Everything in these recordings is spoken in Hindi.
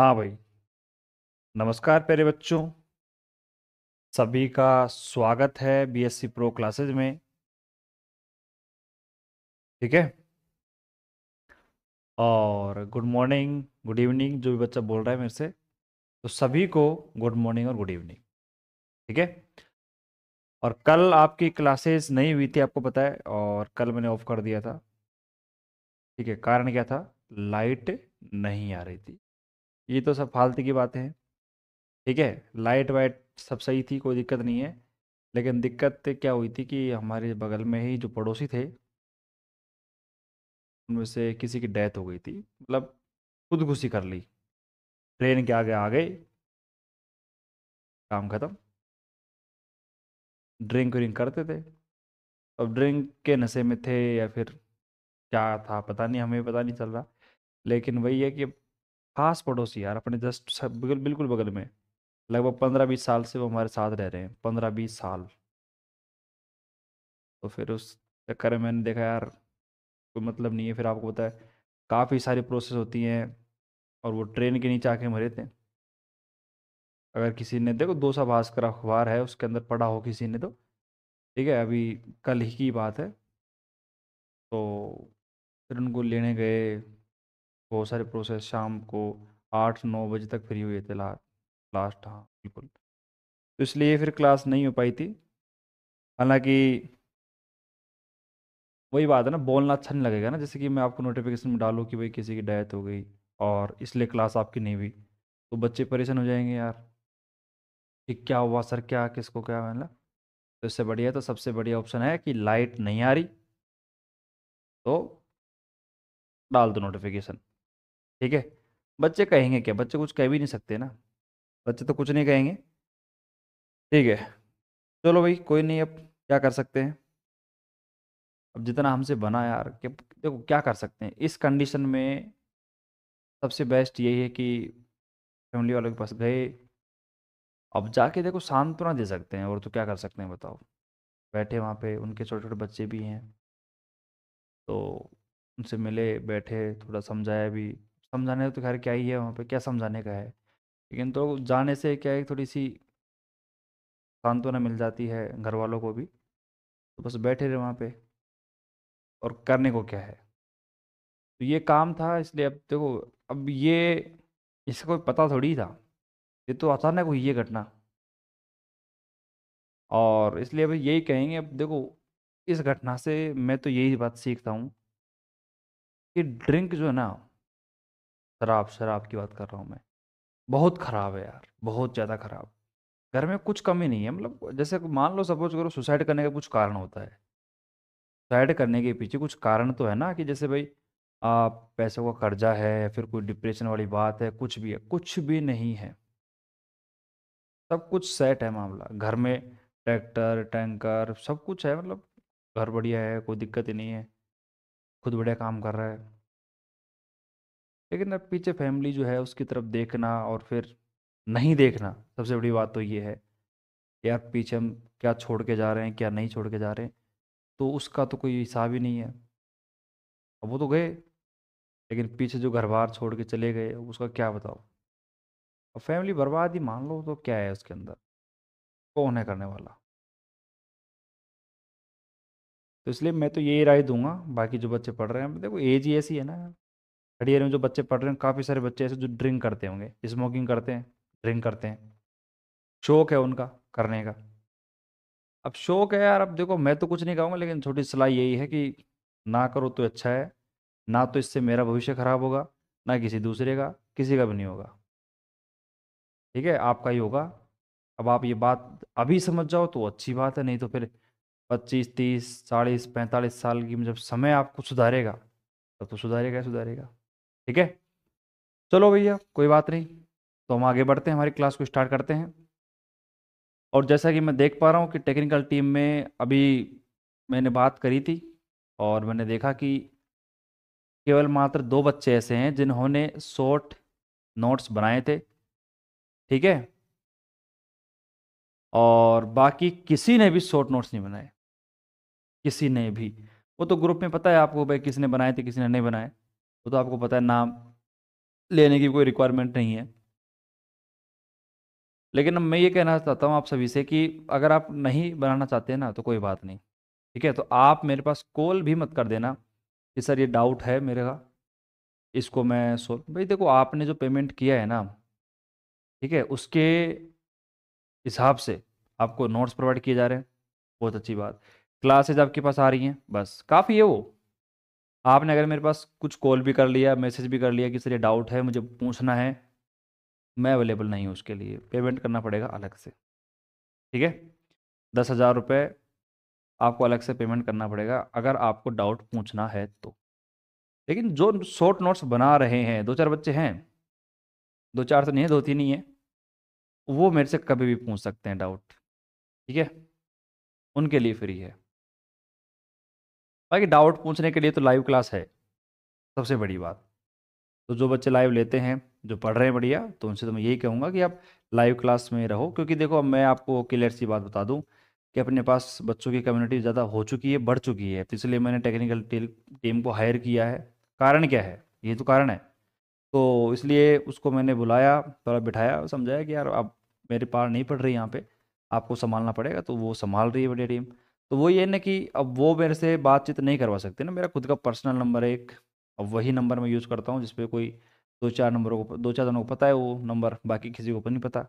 हाँ भाई नमस्कार प्यारे बच्चों सभी का स्वागत है बीएससी प्रो क्लासेज में ठीक है और गुड मॉर्निंग गुड इवनिंग जो भी बच्चा बोल रहा है मेरे से तो सभी को गुड मॉर्निंग और गुड इवनिंग ठीक है और कल आपकी क्लासेस नहीं हुई थी आपको पता है और कल मैंने ऑफ कर दिया था ठीक है कारण क्या था लाइट नहीं आ रही थी ये तो सब फालतू की बातें हैं ठीक है लाइट वाइट सब सही थी कोई दिक्कत नहीं है लेकिन दिक्कत क्या हुई थी कि हमारे बगल में ही जो पड़ोसी थे उनमें से किसी की डेथ हो गई थी मतलब खुदकुशी कर ली ट्रेन के आगे आ गए काम ख़त्म ड्रिंक व्रिंक करते थे अब ड्रिंक के नशे में थे या फिर क्या था पता नहीं हमें पता नहीं चल रहा लेकिन वही है कि खास पड़ोसी यार अपने जस्ट सब- बिल्कुल बिल्कुल बगल में लगभग पंद्रह बीस साल से वो हमारे साथ रह रहे हैं पंद्रह बीस साल तो फिर उस चक्कर में मैंने देखा यार कोई मतलब नहीं है फिर आपको पता है काफ़ी सारी प्रोसेस होती हैं और वो ट्रेन के नीचे आके मरे थे अगर किसी ने देखो दोसा भास्कर अखबार है उसके अंदर पढ़ा हो किसी ने तो ठीक है अभी कल ही की बात है तो फिर उनको लेने गए बहुत सारे प्रोसेस शाम को आठ नौ बजे तक फ्री हुए थे ला लास्ट हाँ बिल्कुल तो इसलिए फिर क्लास नहीं हो पाई थी हालांकि वही बात है ना बोलना अच्छा नहीं लगेगा ना जैसे कि मैं आपको नोटिफिकेशन में डालूँ कि भाई किसी की डेथ हो गई और इसलिए क्लास आपकी नहीं हुई तो बच्चे परेशान हो जाएंगे यार कि क्या हुआ सर क्या किसको क्या मतलब तो इससे बढ़िया तो सबसे बढ़िया ऑप्शन है कि लाइट नहीं आ रही तो डाल दो नोटिफिकेशन ठीक है बच्चे कहेंगे क्या बच्चे कुछ कह भी नहीं सकते ना बच्चे तो कुछ नहीं कहेंगे ठीक है चलो भाई कोई नहीं अब क्या कर सकते हैं अब जितना हमसे बना यार कि देखो क्या कर सकते हैं इस कंडीशन में सबसे बेस्ट यही है कि फैमिली वालों के पास गए अब जाके देखो सांत्वना दे सकते हैं और तो क्या कर सकते हैं बताओ बैठे वहाँ पे उनके छोटे छोटे बच्चे भी हैं तो उनसे मिले बैठे थोड़ा समझाया भी समझाने तो खैर क्या ही है वहाँ पे क्या समझाने का है लेकिन तो जाने से क्या है थोड़ी सी सांत्वना मिल जाती है घर वालों को भी तो बस बैठे रहे वहाँ पे और करने को क्या है तो ये काम था इसलिए अब देखो अब ये इसका कोई पता थोड़ी था ये तो अचानक हुई है घटना और इसलिए अब यही कहेंगे अब देखो इस घटना से मैं तो यही बात सीखता हूँ कि ड्रिंक जो है ना शराब शराब की बात कर रहा हूँ मैं बहुत ख़राब है यार बहुत ज़्यादा ख़राब घर में कुछ कमी नहीं है मतलब जैसे मान लो सपोज करो सुसाइड करने का कुछ कारण होता है सुसाइड करने के पीछे कुछ कारण तो है ना कि जैसे भाई आप पैसों का कर्जा है फिर कोई डिप्रेशन वाली बात है कुछ भी है कुछ भी नहीं है सब कुछ सेट है मामला घर में ट्रैक्टर टैंकर सब कुछ है मतलब घर बढ़िया है कोई दिक्कत ही नहीं है खुद बढ़िया काम कर रहा है लेकिन अब पीछे फैमिली जो है उसकी तरफ देखना और फिर नहीं देखना सबसे बड़ी बात तो ये है यार पीछे हम क्या छोड़ के जा रहे हैं क्या नहीं छोड़ के जा रहे हैं तो उसका तो कोई हिसाब ही नहीं है अब वो तो गए लेकिन पीछे जो घर बार छोड़ के चले गए उसका क्या बताओ अब फैमिली बर्बाद ही मान लो तो क्या है उसके अंदर कौन है करने वाला तो इसलिए मैं तो यही राय दूंगा बाकी जो बच्चे पढ़ रहे हैं देखो एज ही ऐसी है ना थर्ड ईयर में जो बच्चे पढ़ रहे हैं काफ़ी सारे बच्चे ऐसे जो ड्रिंक करते होंगे स्मोकिंग करते हैं ड्रिंक करते हैं शौक है उनका करने का अब शौक है यार अब देखो मैं तो कुछ नहीं कहूँगा लेकिन छोटी सलाह यही है कि ना करो तो अच्छा है ना तो इससे मेरा भविष्य खराब होगा ना किसी दूसरे का किसी का भी नहीं होगा ठीक है आपका ही होगा अब आप ये बात अभी समझ जाओ तो अच्छी बात है नहीं तो फिर पच्चीस तीस चालीस पैंतालीस साल की जब समय आपको सुधारेगा तब तो सुधारेगा सुधारेगा ठीक है चलो भैया कोई बात नहीं तो हम आगे बढ़ते हैं हमारी क्लास को स्टार्ट करते हैं और जैसा कि मैं देख पा रहा हूँ कि टेक्निकल टीम में अभी मैंने बात करी थी और मैंने देखा कि केवल मात्र दो बच्चे ऐसे हैं जिन्होंने शॉर्ट नोट्स बनाए थे ठीक है और बाकी किसी ने भी शॉर्ट नोट्स नहीं बनाए किसी ने भी वो तो ग्रुप में पता है आपको भाई किसने बनाए थे किसी ने नहीं बनाए वो तो आपको पता है नाम लेने की कोई रिक्वायरमेंट नहीं है लेकिन मैं ये कहना चाहता हूँ आप सभी से कि अगर आप नहीं बनाना चाहते हैं ना तो कोई बात नहीं ठीक है तो आप मेरे पास कॉल भी मत कर देना कि सर ये डाउट है मेरे का इसको मैं सोल्व भाई देखो आपने जो पेमेंट किया है ना ठीक है उसके हिसाब से आपको नोट्स प्रोवाइड किए जा रहे हैं बहुत अच्छी बात क्लासेज आपके पास आ रही हैं बस काफ़ी है वो आपने अगर मेरे पास कुछ कॉल भी कर लिया मैसेज भी कर लिया कि सर ये डाउट है मुझे पूछना है मैं अवेलेबल नहीं हूँ उसके लिए पेमेंट करना पड़ेगा अलग से ठीक है दस हज़ार रुपये आपको अलग से पेमेंट करना पड़ेगा अगर आपको डाउट पूछना है तो लेकिन जो शॉर्ट नोट्स बना रहे हैं दो चार बच्चे हैं दो चार तो नहीं है दो तीन ही है वो मेरे से कभी भी पूछ सकते हैं डाउट ठीक है उनके लिए फ्री है बाकी डाउट पूछने के लिए तो लाइव क्लास है सबसे बड़ी बात तो जो बच्चे लाइव लेते हैं जो पढ़ रहे हैं बढ़िया तो उनसे तो मैं यही कहूँगा कि आप लाइव क्लास में रहो क्योंकि देखो अब मैं आपको क्लियर सी बात बता दूँ कि अपने पास बच्चों की कम्युनिटी ज़्यादा हो चुकी है बढ़ चुकी है तो इसलिए मैंने टेक्निकल टीम को हायर किया है कारण क्या है ये तो कारण है तो इसलिए उसको मैंने बुलाया थोड़ा बिठाया समझाया कि यार आप मेरे पार नहीं पढ़ रही यहाँ पे आपको संभालना पड़ेगा तो वो संभाल रही है बढ़िया टीम तो वो ये ना कि अब वो मेरे से बातचीत नहीं करवा सकते ना मेरा खुद का पर्सनल नंबर है एक अब वही नंबर मैं यूज़ करता हूँ जिसपे कोई दो चार नंबरों को दो चार जनों को पता है वो नंबर बाकी किसी को तो नहीं पता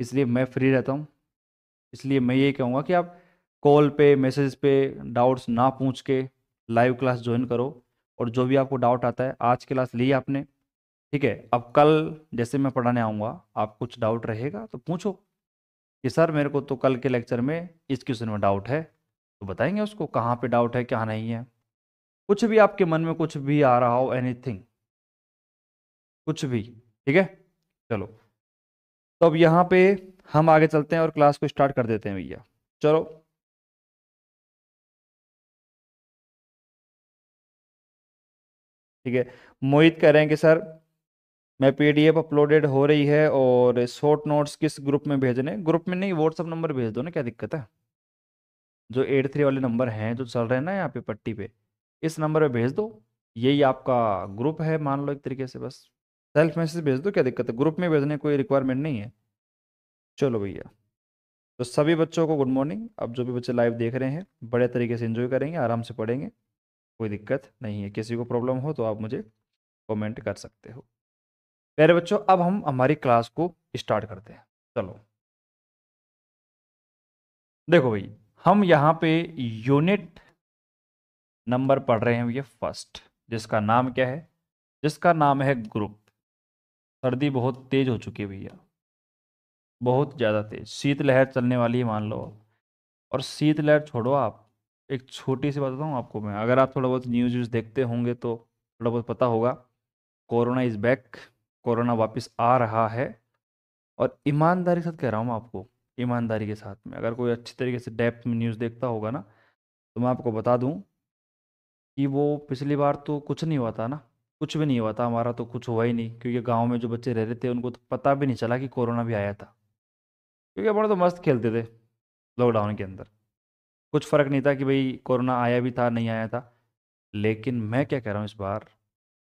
इसलिए मैं फ्री रहता हूँ इसलिए मैं ये कहूँगा कि आप कॉल पे मैसेज पे डाउट्स ना पूछ के लाइव क्लास ज्वाइन करो और जो भी आपको डाउट आता है आज की क्लास ली आपने ठीक है अब कल जैसे मैं पढ़ाने आऊँगा आप कुछ डाउट रहेगा तो पूछो कि सर मेरे को तो कल के लेक्चर में इस क्वेश्चन में डाउट है तो बताएंगे उसको कहाँ पे डाउट है क्या नहीं है कुछ भी आपके मन में कुछ भी आ रहा हो एनीथिंग कुछ भी ठीक है चलो तो अब यहाँ पे हम आगे चलते हैं और क्लास को स्टार्ट कर देते हैं भैया चलो ठीक है मोहित कह रहे हैं कि सर मैं पीडीएफ अपलोडेड हो रही है और शॉर्ट नोट्स किस ग्रुप में भेजने ग्रुप में नहीं व्हाट्सअप नंबर भेज दो ना क्या दिक्कत है जो एट थ्री वाले नंबर हैं जो चल रहे हैं ना यहाँ पे पट्टी पे इस नंबर पे भेज दो यही आपका ग्रुप है मान लो एक तरीके से बस सेल्फ मैसेज भेज दो क्या दिक्कत है ग्रुप में भेजने कोई रिक्वायरमेंट नहीं है चलो भैया तो सभी बच्चों को गुड मॉर्निंग अब जो भी बच्चे लाइव देख रहे हैं बड़े तरीके से इन्जॉय करेंगे आराम से पढ़ेंगे कोई दिक्कत नहीं है किसी को प्रॉब्लम हो तो आप मुझे कमेंट कर सकते हो प्यारे बच्चों अब हम हमारी क्लास को स्टार्ट करते हैं चलो देखो भाई हम यहाँ पे यूनिट नंबर पढ़ रहे हैं ये फर्स्ट जिसका नाम क्या है जिसका नाम है ग्रुप सर्दी बहुत तेज हो चुकी है भैया बहुत ज़्यादा तेज शीतलहर चलने वाली है मान लो आप और शीतलहर छोड़ो आप एक छोटी सी बताता हूँ आपको मैं अगर आप थोड़ा बहुत न्यूज़ व्यूज़ देखते होंगे तो थोड़ा बहुत पता होगा कोरोना इज़ बैक कोरोना वापस आ रहा है और ईमानदारी के साथ कह रहा हूँ मैं आपको ईमानदारी के साथ में अगर कोई अच्छी तरीके से डेप्थ में न्यूज़ देखता होगा ना तो मैं आपको बता दूँ कि वो पिछली बार तो कुछ नहीं हुआ था ना कुछ भी नहीं हुआ था हमारा तो कुछ हुआ ही नहीं क्योंकि गांव में जो बच्चे रह रहे थे उनको तो पता भी नहीं चला कि कोरोना भी आया था क्योंकि अपन तो मस्त खेलते थे लॉकडाउन के अंदर कुछ फ़र्क नहीं था कि भाई कोरोना आया भी था नहीं आया था लेकिन मैं क्या कह रहा हूँ इस बार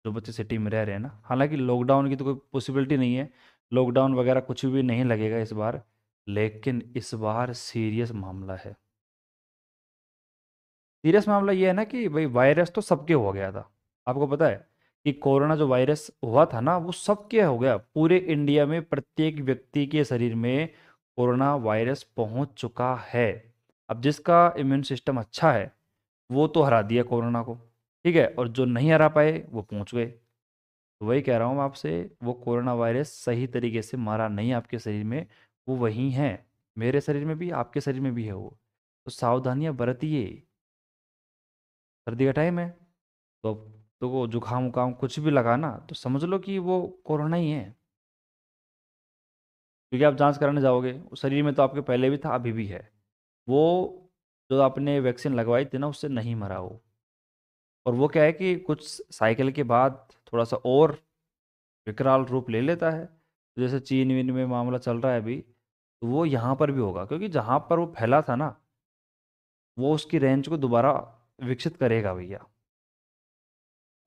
जो बच्चे सिटी में रह रहे हैं ना हालांकि लॉकडाउन की तो कोई पॉसिबिलिटी नहीं है लॉकडाउन वगैरह कुछ भी नहीं लगेगा इस बार लेकिन इस बार सीरियस मामला है सीरियस मामला ये है ना कि भाई वायरस तो सबके हो गया था आपको पता है कि कोरोना जो वायरस हुआ था ना वो सबके हो गया पूरे इंडिया में प्रत्येक व्यक्ति के शरीर में कोरोना वायरस पहुंच चुका है अब जिसका इम्यून सिस्टम अच्छा है वो तो हरा दिया कोरोना को ठीक है और जो नहीं हरा पाए वो पहुंच गए तो वही कह रहा हूँ आपसे वो कोरोना वायरस सही तरीके से मारा नहीं आपके शरीर में वो वही है मेरे शरीर में भी आपके शरीर में भी है वो तो सावधानियाँ बरतिए सर्दी का टाइम है तो तो जुकाम उकाम कुछ भी लगा ना तो समझ लो कि वो कोरोना ही है क्योंकि आप जांच कराने जाओगे शरीर में तो आपके पहले भी था अभी भी है वो जो आपने वैक्सीन लगवाई थी ना उससे नहीं मरा वो और वो क्या है कि कुछ साइकिल के बाद थोड़ा सा और विकराल रूप ले लेता है तो जैसे चीन वीन में मामला चल रहा है अभी तो वो यहाँ पर भी होगा क्योंकि जहाँ पर वो फैला था ना वो उसकी रेंज को दोबारा विकसित करेगा भैया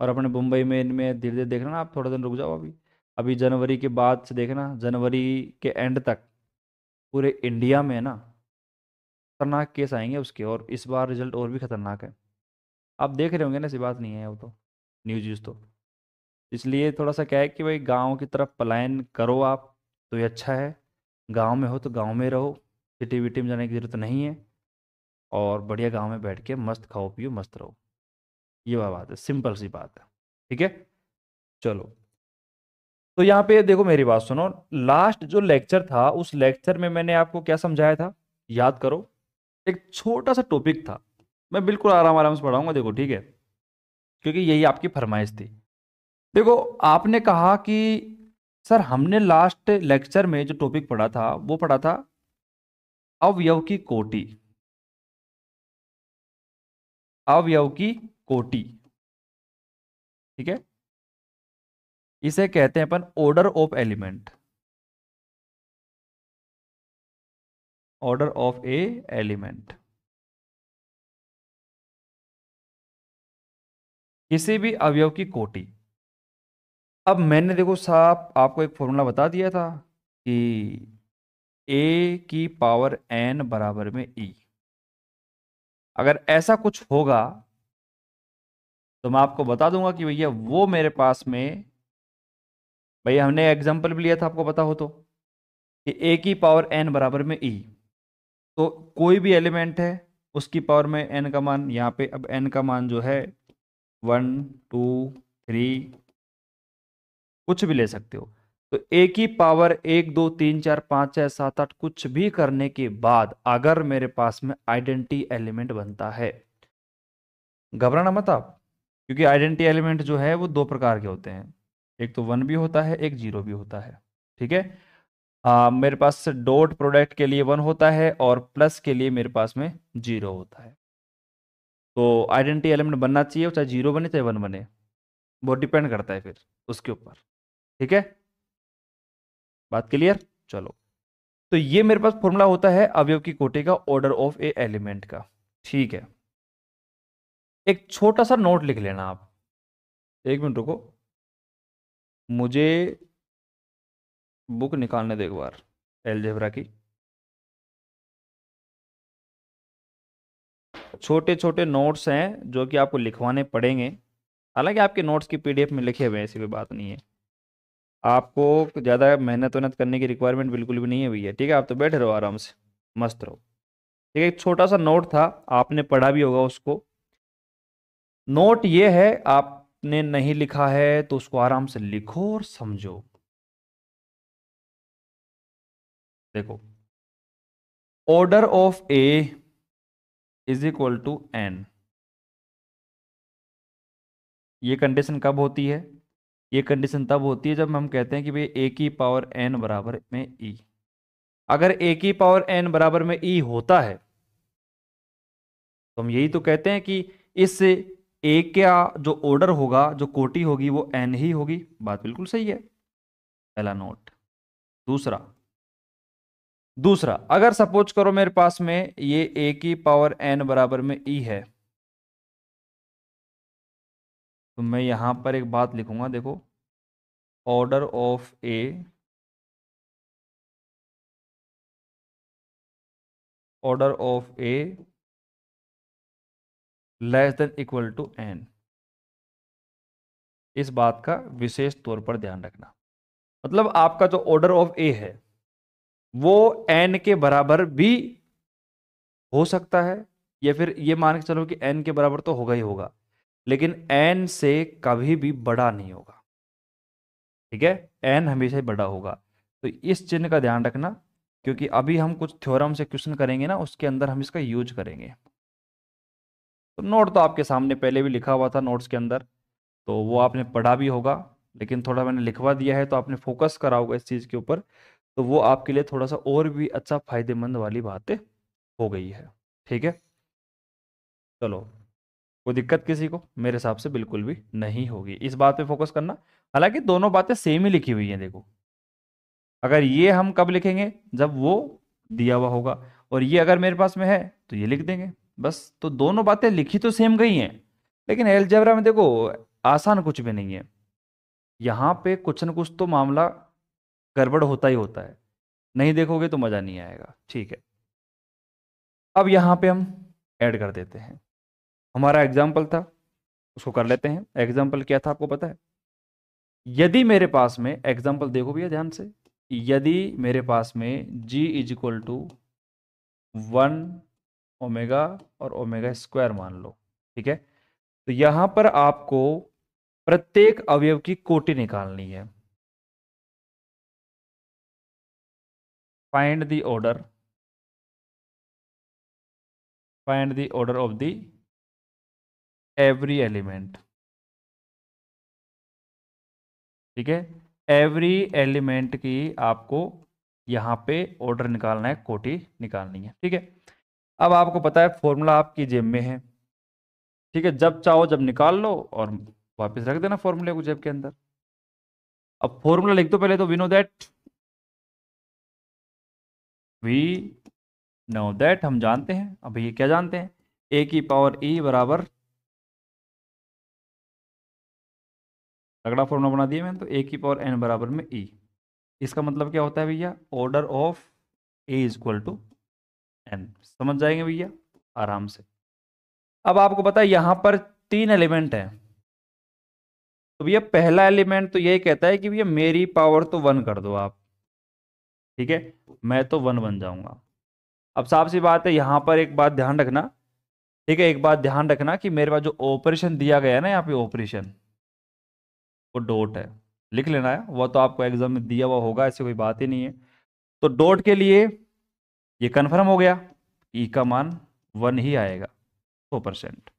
और अपने मुंबई में इनमें धीरे धीरे देखना ना आप थोड़ा दिन रुक जाओ अभी अभी जनवरी के बाद से देखना जनवरी के एंड तक पूरे इंडिया में ना खतरनाक केस आएंगे उसके और इस बार रिजल्ट और भी खतरनाक है आप देख रहे होंगे ना ऐसी बात नहीं है वो तो न्यूज तो हम्म। इसलिए थोड़ा सा क्या है कि भाई गाँव की तरफ पलायन करो आप तो ये अच्छा है गाँव में हो तो गाँव में रहो सिटी विटी में जाने की ज़रूरत नहीं है और बढ़िया गाँव में बैठ के मस्त खाओ पियो मस्त रहो ये वह बात है सिंपल सी बात है ठीक है चलो तो यहाँ पे देखो मेरी बात सुनो लास्ट जो लेक्चर था उस लेक्चर में मैंने आपको क्या समझाया था याद करो एक छोटा सा टॉपिक था मैं बिल्कुल आराम आराम से पढ़ाऊंगा देखो ठीक है क्योंकि यही आपकी फरमाइश थी देखो आपने कहा कि सर हमने लास्ट लेक्चर में जो टॉपिक पढ़ा था वो पढ़ा था अवयव की कोटि अवयव की कोटि ठीक है इसे कहते हैं अपन order of element order of A element किसी भी अवयव की कोटि अब मैंने देखो साहब आपको एक फॉर्मूला बता दिया था कि ए की पावर एन बराबर में ई e। अगर ऐसा कुछ होगा तो मैं आपको बता दूंगा कि भैया वो मेरे पास में भैया हमने एग्जाम्पल भी लिया था आपको पता हो तो कि ए की पावर एन बराबर में ई e। तो कोई भी एलिमेंट है उसकी पावर में एन का मान यहाँ पे अब एन का मान जो है वन टू थ्री कुछ भी ले सकते हो तो एक ही पावर एक दो तीन चार पाँच छः सात आठ कुछ भी करने के बाद अगर मेरे पास में आइडेंटिटी एलिमेंट बनता है घबराना मत आप क्योंकि आइडेंटिटी एलिमेंट जो है वो दो प्रकार के होते हैं एक तो वन भी होता है एक जीरो भी होता है ठीक है आ, मेरे पास डॉट प्रोडक्ट के लिए वन होता है और प्लस के लिए मेरे पास में जीरो होता है तो आइडेंटिटी एलिमेंट बनना चाहिए चाहे जीरो बने चाहे वन बने वो डिपेंड करता है फिर उसके ऊपर ठीक है बात क्लियर चलो तो ये मेरे पास फॉर्मूला होता है अवयव की कोटे का ऑर्डर ऑफ ए एलिमेंट का ठीक है एक छोटा सा नोट लिख लेना आप एक मिनट रुको मुझे बुक निकालने दे एक बार एलजेब्रा की छोटे छोटे नोट्स हैं जो कि आपको लिखवाने पड़ेंगे हालांकि आपके नोट्स की पीडीएफ में लिखे हुए हैं ऐसी कोई बात नहीं है आपको ज़्यादा मेहनत वहनत करने की रिक्वायरमेंट बिल्कुल भी नहीं है भैया ठीक है आप तो बैठे रहो आराम से मस्त रहो ठीक है एक छोटा सा नोट था आपने पढ़ा भी होगा उसको नोट ये है आपने नहीं लिखा है तो उसको आराम से लिखो और समझो देखो order of A is equal to N ये कंडीशन कब होती है ये कंडीशन तब होती है जब हम कहते हैं कि भाई ए की पावर एन बराबर में ई अगर ए की पावर एन बराबर में ई होता है तो हम यही तो कहते हैं कि इस ए का जो ऑर्डर होगा जो कोटी होगी वो एन ही होगी बात बिल्कुल सही है पहला नोट दूसरा दूसरा अगर सपोज करो मेरे पास में ये ए की पावर एन बराबर में ई e है तो मैं यहां पर एक बात लिखूंगा देखो order of A order of A less than equal to N इस बात का विशेष तौर पर ध्यान रखना मतलब आपका जो ऑर्डर ऑफ ए है वो एन के बराबर भी हो सकता है या फिर ये मान के चलो कि एन के बराबर तो होगा ही होगा लेकिन एन से कभी भी बड़ा नहीं होगा ठीक है एन हमेशा ही बड़ा होगा तो इस चिन्ह का ध्यान रखना क्योंकि अभी हम कुछ थ्योरम से क्वेश्चन करेंगे ना उसके अंदर हम इसका यूज करेंगे तो नोट तो आपके सामने पहले भी लिखा हुआ था नोट्स के अंदर तो वो आपने पढ़ा भी होगा लेकिन थोड़ा मैंने लिखवा दिया है तो आपने फोकस करा होगा इस चीज़ के ऊपर तो वो आपके लिए थोड़ा सा और भी अच्छा फायदेमंद वाली बातें हो गई है ठीक है चलो कोई दिक्कत किसी को मेरे हिसाब से बिल्कुल भी नहीं होगी इस बात पे फोकस करना हालांकि दोनों बातें सेम ही लिखी हुई हैं देखो अगर ये हम कब लिखेंगे जब वो दिया हुआ होगा और ये अगर मेरे पास में है तो ये लिख देंगे बस तो दोनों बातें लिखी तो सेम गई हैं लेकिन एलजेब्रा में देखो आसान कुछ भी नहीं है यहाँ पे कुछ न कुछ तो मामला गड़बड़ होता ही होता है नहीं देखोगे तो मज़ा नहीं आएगा ठीक है अब यहाँ पे हम ऐड कर देते हैं हमारा एग्जाम्पल था उसको कर लेते हैं एग्जाम्पल क्या था आपको पता है यदि मेरे पास में एग्जाम्पल देखो भैया ध्यान से यदि मेरे पास में g is equal to one omega और ओमेगा स्क्वायर मान लो ठीक है तो यहाँ पर आपको प्रत्येक अवयव की कोटि निकालनी है find the order find the order of the every element ठीक है एवरी एलिमेंट की आपको यहाँ पे ऑर्डर निकालना है कोटी निकालनी है ठीक है अब आपको पता है फॉर्मूला आपकी जेब में है ठीक है जब चाहो जब निकाल लो और वापस रख देना फॉर्मूले को जेब के अंदर अब फॉर्मूला लिख दो पहले तो we know that we know that हम जानते हैं अब ये क्या जानते हैं ए की पावर ई बराबर तगड़ा फॉर्मूला बना दिया मैंने तो ए की पावर एन बराबर में ई इसका मतलब क्या होता है भैया order of A is equal to N समझ जाएंगे भैया आराम से अब आपको पता है यहाँ पर तीन एलिमेंट हैं तो भैया पहला एलिमेंट तो यही कहता है कि भैया मेरी पावर तो वन कर दो आप ठीक है मैं तो वन बन जाऊंगा अब साफ सी बात है यहां पर एक बात ध्यान रखना ठीक है एक बात ध्यान रखना कि मेरे पास जो ऑपरेशन दिया गया है ना यहाँ पे ऑपरेशन वो डोट है लिख लेना है वह तो आपको एग्जाम में दिया हुआ होगा ऐसी कोई बात ही नहीं है तो डोट के लिए ये कन्फर्म हो गया ई e का मान वन ही आएगा सौ परसेंट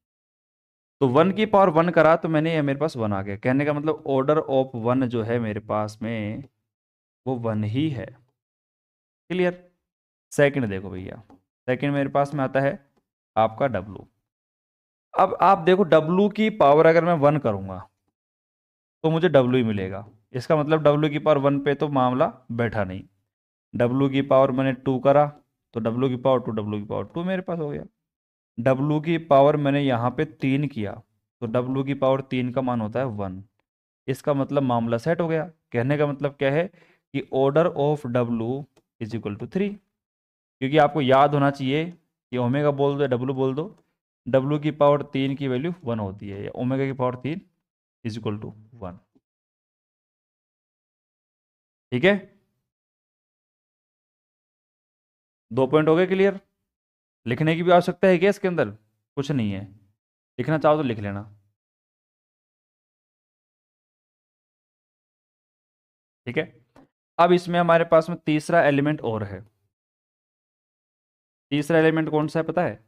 तो वन की पावर वन करा तो मैंने ये मेरे पास वन आ गया कहने का मतलब ऑर्डर ऑफ वन जो है मेरे पास में वो वन ही है क्लियर सेकंड देखो भैया सेकंड मेरे पास में आता है आपका डब्लू अब आप देखो डब्लू की पावर अगर मैं वन करूँगा तो मुझे डब्लू ही मिलेगा इसका मतलब डब्लू की पावर वन पे तो मामला बैठा नहीं डब्लू की पावर मैंने टू करा तो डब्लू की पावर टू डब्लू की पावर टू मेरे पास हो गया डब्लू की पावर मैंने यहाँ पे तीन किया तो डब्लू की पावर तीन का मान होता है वन इसका मतलब मामला सेट हो गया कहने का मतलब क्या है कि order of W is equal to three क्योंकि आपको याद होना चाहिए कि ओमेगा बोल दो या डब्लू बोल दो डब्लू की पावर तीन की वैल्यू वन होती है या ओमेगा की पावर तीन इज इक्वल टू वन ठीक है दो पॉइंट हो गए क्लियर लिखने की भी आवश्यकता है क्या इसके अंदर कुछ नहीं है लिखना चाहो तो लिख लेना ठीक है अब इसमें हमारे पास में तीसरा एलिमेंट और है तीसरा एलिमेंट कौन सा है पता है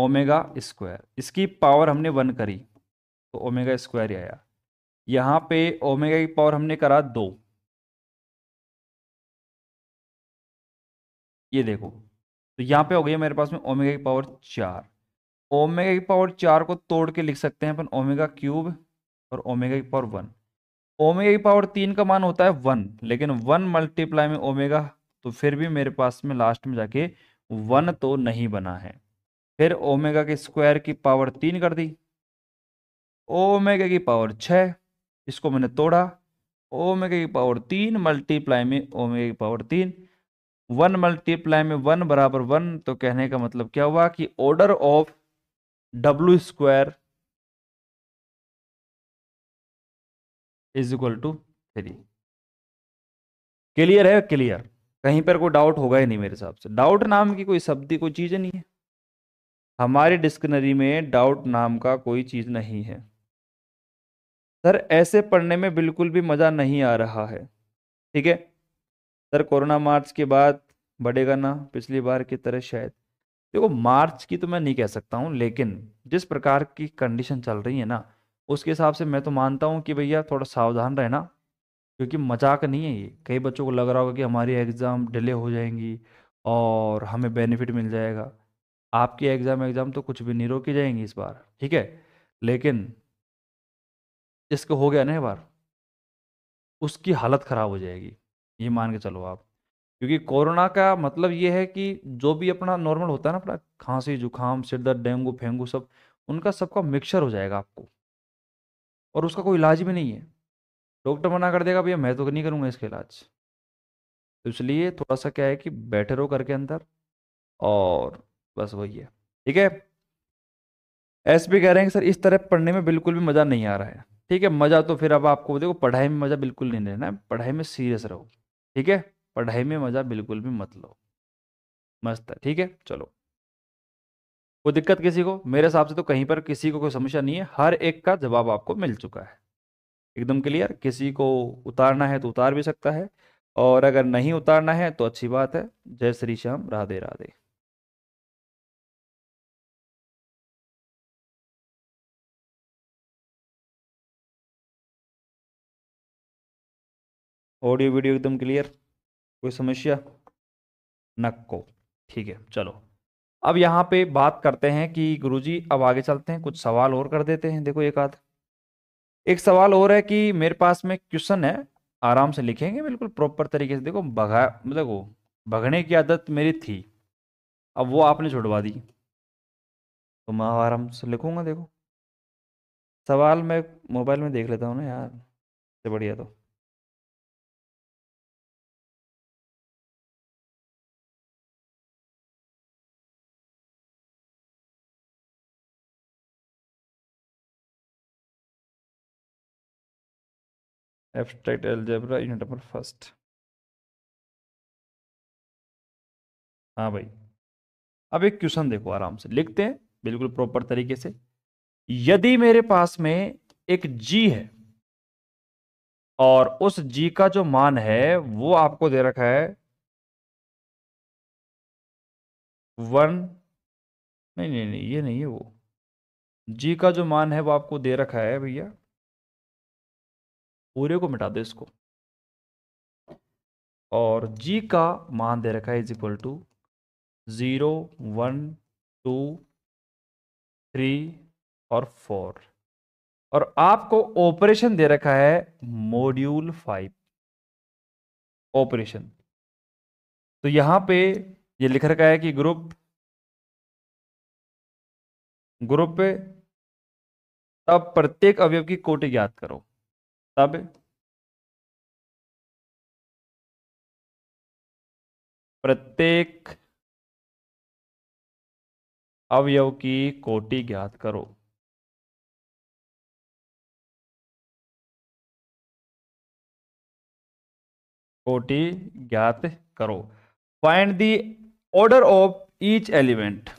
ओमेगा स्क्वायर इसकी पावर हमने वन करी तो ओमेगा स्क्वायर आया यहाँ पे ओमेगा की पावर हमने करा दो ये देखो तो यहाँ पे हो गई मेरे पास में ओमेगा की पावर चार ओमेगा की पावर चार को तोड़ के लिख सकते हैं अपन ओमेगा क्यूब और ओमेगा की पावर वन ओमेगा की पावर तीन का मान होता है वन लेकिन वन मल्टीप्लाई में ओमेगा तो फिर भी मेरे पास में लास्ट में जाके वन तो नहीं बना है फिर ओमेगा के स्क्वायर की पावर तीन कर दी ओमेगा की पावर छः इसको मैंने तोड़ा ओमेगा की पावर तीन मल्टीप्लाई में ओमेगा की पावर तीन वन मल्टीप्लाई में वन बराबर वन तो कहने का मतलब क्या हुआ कि order of W square is equal to three clear है क्लियर कहीं पर कोई डाउट होगा ही नहीं मेरे हिसाब से डाउट नाम की कोई शब्द कोई चीज़ नहीं है हमारे डिक्शनरी में डाउट नाम का कोई चीज़ नहीं है सर ऐसे पढ़ने में बिल्कुल भी मज़ा नहीं आ रहा है ठीक है सर कोरोना मार्च के बाद बढ़ेगा ना पिछली बार की तरह शायद देखो मार्च की तो मैं नहीं कह सकता हूँ लेकिन जिस प्रकार की कंडीशन चल रही है ना उसके हिसाब से मैं तो मानता हूँ कि भैया थोड़ा सावधान रहना क्योंकि मजाक नहीं है ये कई बच्चों को लग रहा होगा कि हमारी एग्ज़ाम डिले हो जाएंगी और हमें बेनिफिट मिल जाएगा आपकी एग्ज़ाम एग्ज़ाम तो कुछ भी नहीं रोकी जाएंगी इस बार ठीक है लेकिन इसको हो गया ना बार उसकी हालत ख़राब हो जाएगी ये मान के चलो आप क्योंकि कोरोना का मतलब ये है कि जो भी अपना नॉर्मल होता है ना अपना खांसी जुकाम सिर दर्द डेंगू फेंगू सब उनका सबका मिक्सर हो जाएगा आपको और उसका कोई इलाज भी नहीं है डॉक्टर मना कर देगा भैया मैं तो नहीं करूँगा इसका इलाज तो इसलिए थोड़ा सा क्या है कि बैठे रहो करके अंदर और बस वही है ठीक है एस भी कह रहे हैं सर इस तरह पढ़ने में बिल्कुल भी मज़ा नहीं आ रहा है ठीक है मज़ा तो फिर अब आपको देखो पढ़ाई में मज़ा बिल्कुल नहीं लेना है पढ़ाई में सीरियस रहो ठीक है पढ़ाई में मज़ा बिल्कुल भी मत लो मस्त है ठीक है चलो कोई दिक्कत किसी को मेरे हिसाब से तो कहीं पर किसी को कोई समस्या नहीं है हर एक का जवाब आपको मिल चुका है एकदम क्लियर किसी को उतारना है तो उतार भी सकता है और अगर नहीं उतारना है तो अच्छी बात है जय श्री श्याम राधे राधे ऑडियो वीडियो एकदम क्लियर कोई समस्या नक्को ठीक है चलो अब यहाँ पे बात करते हैं कि गुरुजी अब आगे चलते हैं कुछ सवाल और कर देते हैं देखो एक आध एक सवाल और है कि मेरे पास में क्वेश्चन है आराम से लिखेंगे बिल्कुल प्रॉपर तरीके से देखो भगा मतलब वो भगने की आदत मेरी थी अब वो आपने छुड़वा दी तो मैं आराम से लिखूंगा देखो सवाल मैं मोबाइल में देख लेता हूँ ना यार से बढ़िया तो abstract algebra unit number first हाँ भाई अब एक क्वेश्चन देखो आराम से लिखते हैं बिल्कुल प्रॉपर तरीके से यदि मेरे पास में एक जी है और उस जी का जो मान है वो आपको दे रखा है वन नहीं नहीं नहीं ये नहीं है वो जी का जो मान है वो आपको दे रखा है भैया पूरे को मिटा दो इसको और जी का मान दे रखा है is equal to zero one two three और फोर और आपको ऑपरेशन दे रखा है मॉड्यूल फाइव ऑपरेशन तो यहां पे ये लिख रखा है कि ग्रुप ग्रुप तब प्रत्येक अवयव की कोटि ज्ञात करो तब प्रत्येक अवयव की कोटि ज्ञात करो कोटि ज्ञात करो find the order of each element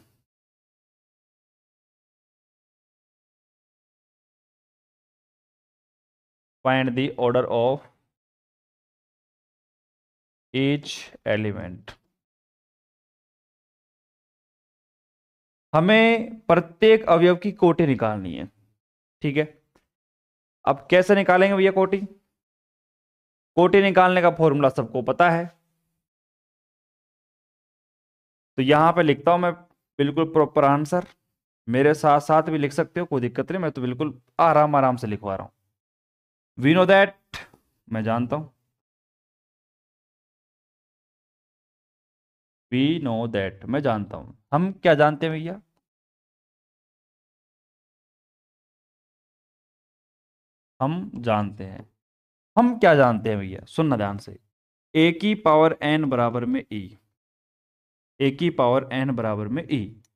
find the order of each element हमें प्रत्येक अवयव की कोटि निकालनी है ठीक है अब कैसे निकालेंगे भैया कोटि कोटि निकालने का फॉर्मूला सबको पता है तो यहां पे लिखता हूं मैं बिल्कुल प्रॉपर आंसर मेरे साथ साथ भी लिख सकते हो कोई दिक्कत नहीं मैं तो बिल्कुल आराम आराम से लिखवा रहा हूं वी नो दैट मैं जानता हूं वी नो दैट मैं जानता हूं हम क्या जानते हैं भैया हम जानते हैं हम क्या जानते हैं भैया सुनना ध्यान से ए की पावर एन बराबर में ई e. ए की पावर एन बराबर में ई e.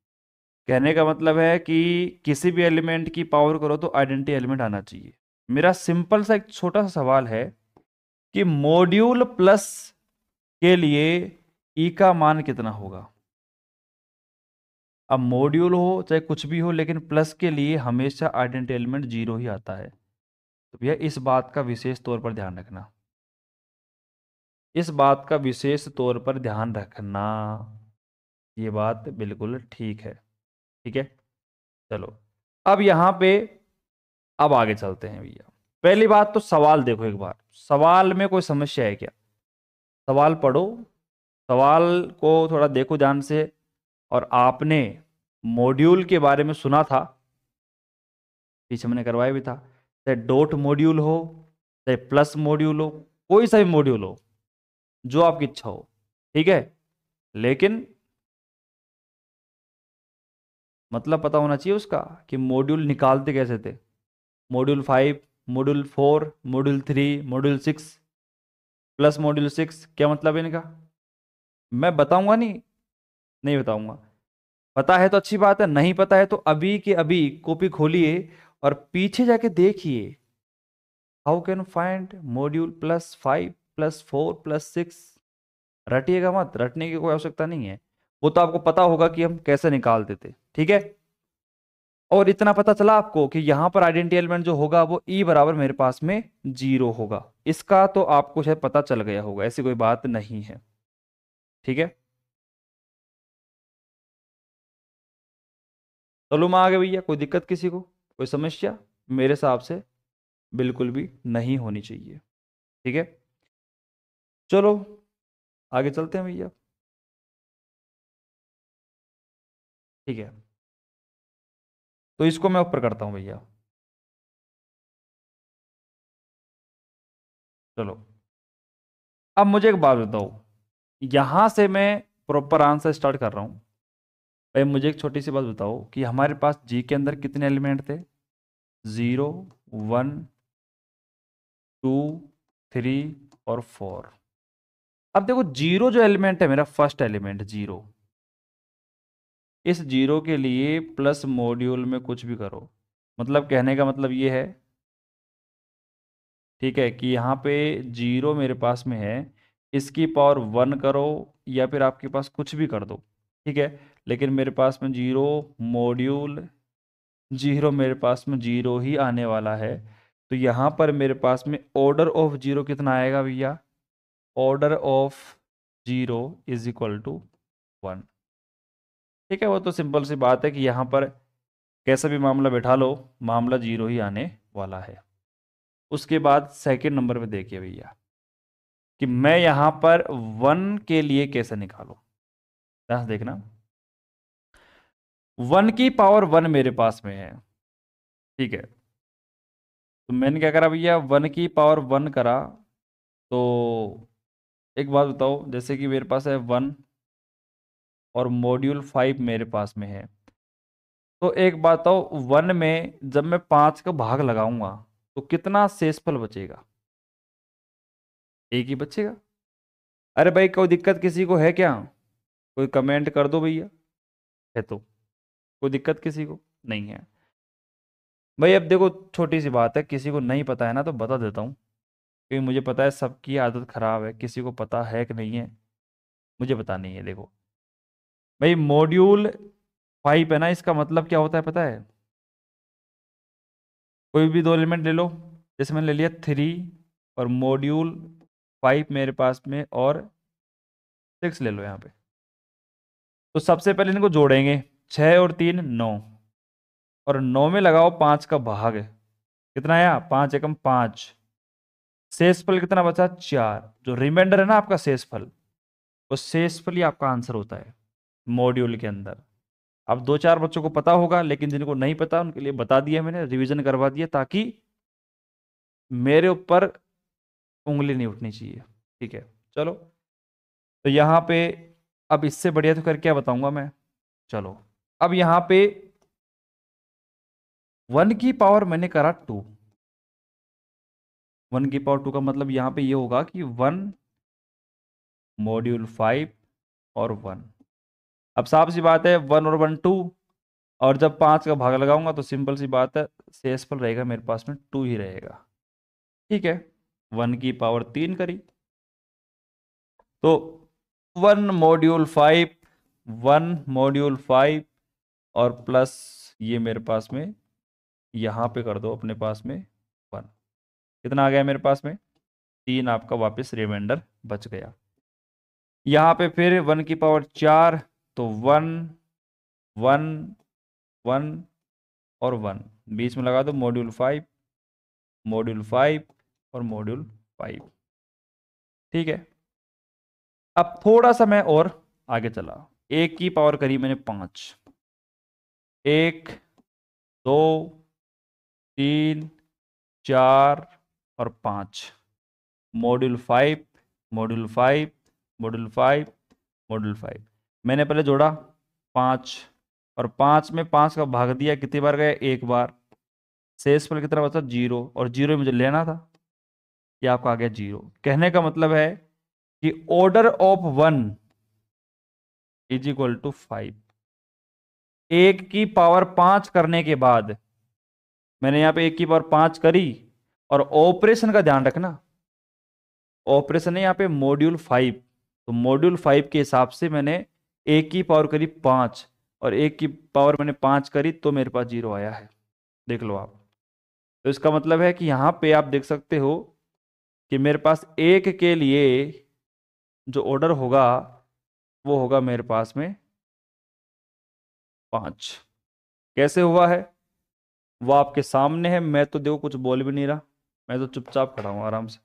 कहने का मतलब है कि किसी भी एलिमेंट की पावर करो तो आइडेंटिटी एलिमेंट आना चाहिए मेरा सिंपल सा एक छोटा सा सवाल है कि मॉड्यूल प्लस के लिए ई e का मान कितना होगा अब मॉड्यूल हो चाहे कुछ भी हो लेकिन प्लस के लिए हमेशा आइडेंटी एलिमेंट जीरो ही आता है तो भैया इस बात का विशेष तौर पर ध्यान रखना इस बात का विशेष तौर पर ध्यान रखना ये बात बिल्कुल ठीक है ठीक है चलो अब यहां पे अब आगे चलते हैं भैया पहली बात तो सवाल देखो एक बार सवाल में कोई समस्या है क्या सवाल पढ़ो सवाल को थोड़ा देखो ध्यान से और आपने मॉड्यूल के बारे में सुना था पीछे मैंने करवाया भी था चाहे डोट मॉड्यूल हो चाहे प्लस मॉड्यूल हो कोई सा भी मॉड्यूल हो जो आपकी इच्छा हो ठीक है लेकिन मतलब पता होना चाहिए उसका कि मॉड्यूल निकालते कैसे थे module five module four module three module six plus module six क्या मतलब है इनका मैं बताऊंगा नहीं नहीं बताऊंगा पता है तो अच्छी बात है नहीं पता है तो अभी के अभी कॉपी खोलिए और पीछे जाके देखिए how can find module plus five plus four plus six रटिएगा मत रटने की कोई आवश्यकता नहीं है वो तो आपको पता होगा कि हम कैसे निकाल देते ठीक है और इतना पता चला आपको कि यहाँ पर आइडेंटी एलिमेंट जो होगा वो ई e बराबर मेरे पास में जीरो होगा इसका तो आपको शायद पता चल गया होगा ऐसी कोई बात नहीं है ठीक है चलो तो मैं आगे भैया कोई दिक्कत किसी को कोई समस्या मेरे हिसाब से बिल्कुल भी नहीं होनी चाहिए ठीक है चलो आगे चलते हैं भैया ठीक है तो इसको मैं ऊपर करता हूँ भैया चलो अब मुझे एक बात बताओ यहाँ से मैं प्रॉपर आंसर स्टार्ट कर रहा हूँ भाई मुझे एक छोटी सी बात बताओ कि हमारे पास जी के अंदर कितने एलिमेंट थे ज़ीरो वन टू थ्री और फोर अब देखो जीरो जो एलिमेंट है मेरा फर्स्ट एलिमेंट जीरो इस जीरो के लिए प्लस मॉड्यूल में कुछ भी करो मतलब कहने का मतलब ये है ठीक है कि यहाँ पे जीरो मेरे पास में है इसकी पावर वन करो या फिर आपके पास कुछ भी कर दो ठीक है लेकिन मेरे पास में जीरो मॉड्यूल जीरो मेरे पास में जीरो ही आने वाला है तो यहाँ पर मेरे पास में ऑर्डर ऑफ जीरो कितना आएगा भैया order of zero is equal to one ठीक है वो तो सिंपल सी बात है कि यहाँ पर कैसा भी मामला बैठा लो मामला जीरो ही आने वाला है उसके बाद सेकेंड नंबर पर देखिए भैया कि मैं यहाँ पर वन के लिए कैसे निकालू ध्यान देखना वन की पावर वन मेरे पास में है ठीक है तो मैंने क्या करा भैया वन की पावर वन करा तो एक बात बताओ जैसे कि मेरे पास है वन और मॉड्यूल फाइव मेरे पास में है तो एक बात आओ वन में जब मैं पाँच का भाग लगाऊंगा तो कितना शेषफल बचेगा एक ही बचेगा अरे भाई कोई दिक्कत किसी को है क्या कोई कमेंट कर दो भैया है तो कोई दिक्कत किसी को नहीं है भाई अब देखो छोटी सी बात है किसी को नहीं पता है ना तो बता देता हूँ क्योंकि मुझे पता है सबकी आदत खराब है किसी को पता है कि नहीं है मुझे पता नहीं है देखो भाई मॉड्यूल फाइव है ना इसका मतलब क्या होता है पता है कोई भी दो एलिमेंट ले लो जैसे मैंने ले लिया थ्री और मॉड्यूल फाइव मेरे पास में और सिक्स ले लो यहाँ पे तो सबसे पहले इनको जोड़ेंगे छः और तीन नौ और नौ में लगाओ पाँच का भाग कितना आया पाँच एकम पाँच शेषफल कितना बचा चार जो रिमाइंडर है ना आपका शेषफल वो शेषफल ही आपका आंसर होता है मॉड्यूल के अंदर अब दो चार बच्चों को पता होगा लेकिन जिनको नहीं पता उनके लिए बता दिया मैंने रिवीजन करवा दिया ताकि मेरे ऊपर उंगली नहीं उठनी चाहिए ठीक है चलो तो यहाँ पे अब इससे बढ़िया तो कर क्या बताऊंगा मैं चलो अब यहाँ पे वन की पावर मैंने करा टू वन की पावर टू का मतलब यहाँ पे ये यह होगा कि वन मॉड्यूल फाइव और वन अब साफ सी बात है वन और वन टू और जब पाँच का भाग लगाऊंगा तो सिंपल सी बात है शेषफल रहेगा मेरे पास में टू ही रहेगा ठीक है वन की पावर तीन करी तो one module five one module five और प्लस ये मेरे पास में यहाँ पे कर दो अपने पास में वन कितना आ गया मेरे पास में तीन आपका वापस रिमाइंडर बच गया यहाँ पे फिर वन की पावर चार तो वन वन वन और वन बीच में लगा दो मॉड्यूल फाइव मॉड्यूल फाइव और मॉड्यूल फाइव ठीक है अब थोड़ा सा मैं और आगे चला एक की पावर करी मैंने पाँच एक दो तीन चार और पाँच module five module five module five module five मैंने पहले जोड़ा पाँच और पाँच में पाँच का भाग दिया कितनी बार गया एक बार शेष फल कितना बचा जीरो और जीरो मुझे लेना था ये आपका आ गया जीरो कहने का मतलब है कि order of one is equal to five एक की पावर पाँच करने के बाद मैंने यहाँ पे एक की पावर पाँच करी और ऑपरेशन का ध्यान रखना ऑपरेशन है यहाँ पे मॉड्यूल फाइव तो मॉड्यूल फाइव के हिसाब से मैंने एक की पावर करी पाँच और एक की पावर मैंने पाँच करी तो मेरे पास जीरो आया है देख लो आप तो इसका मतलब है कि यहाँ पे आप देख सकते हो कि मेरे पास एक के लिए जो ऑर्डर होगा वो होगा मेरे पास में पाँच कैसे हुआ है वो आपके सामने है मैं तो देखो कुछ बोल भी नहीं रहा मैं तो चुपचाप खड़ा हूँ आराम से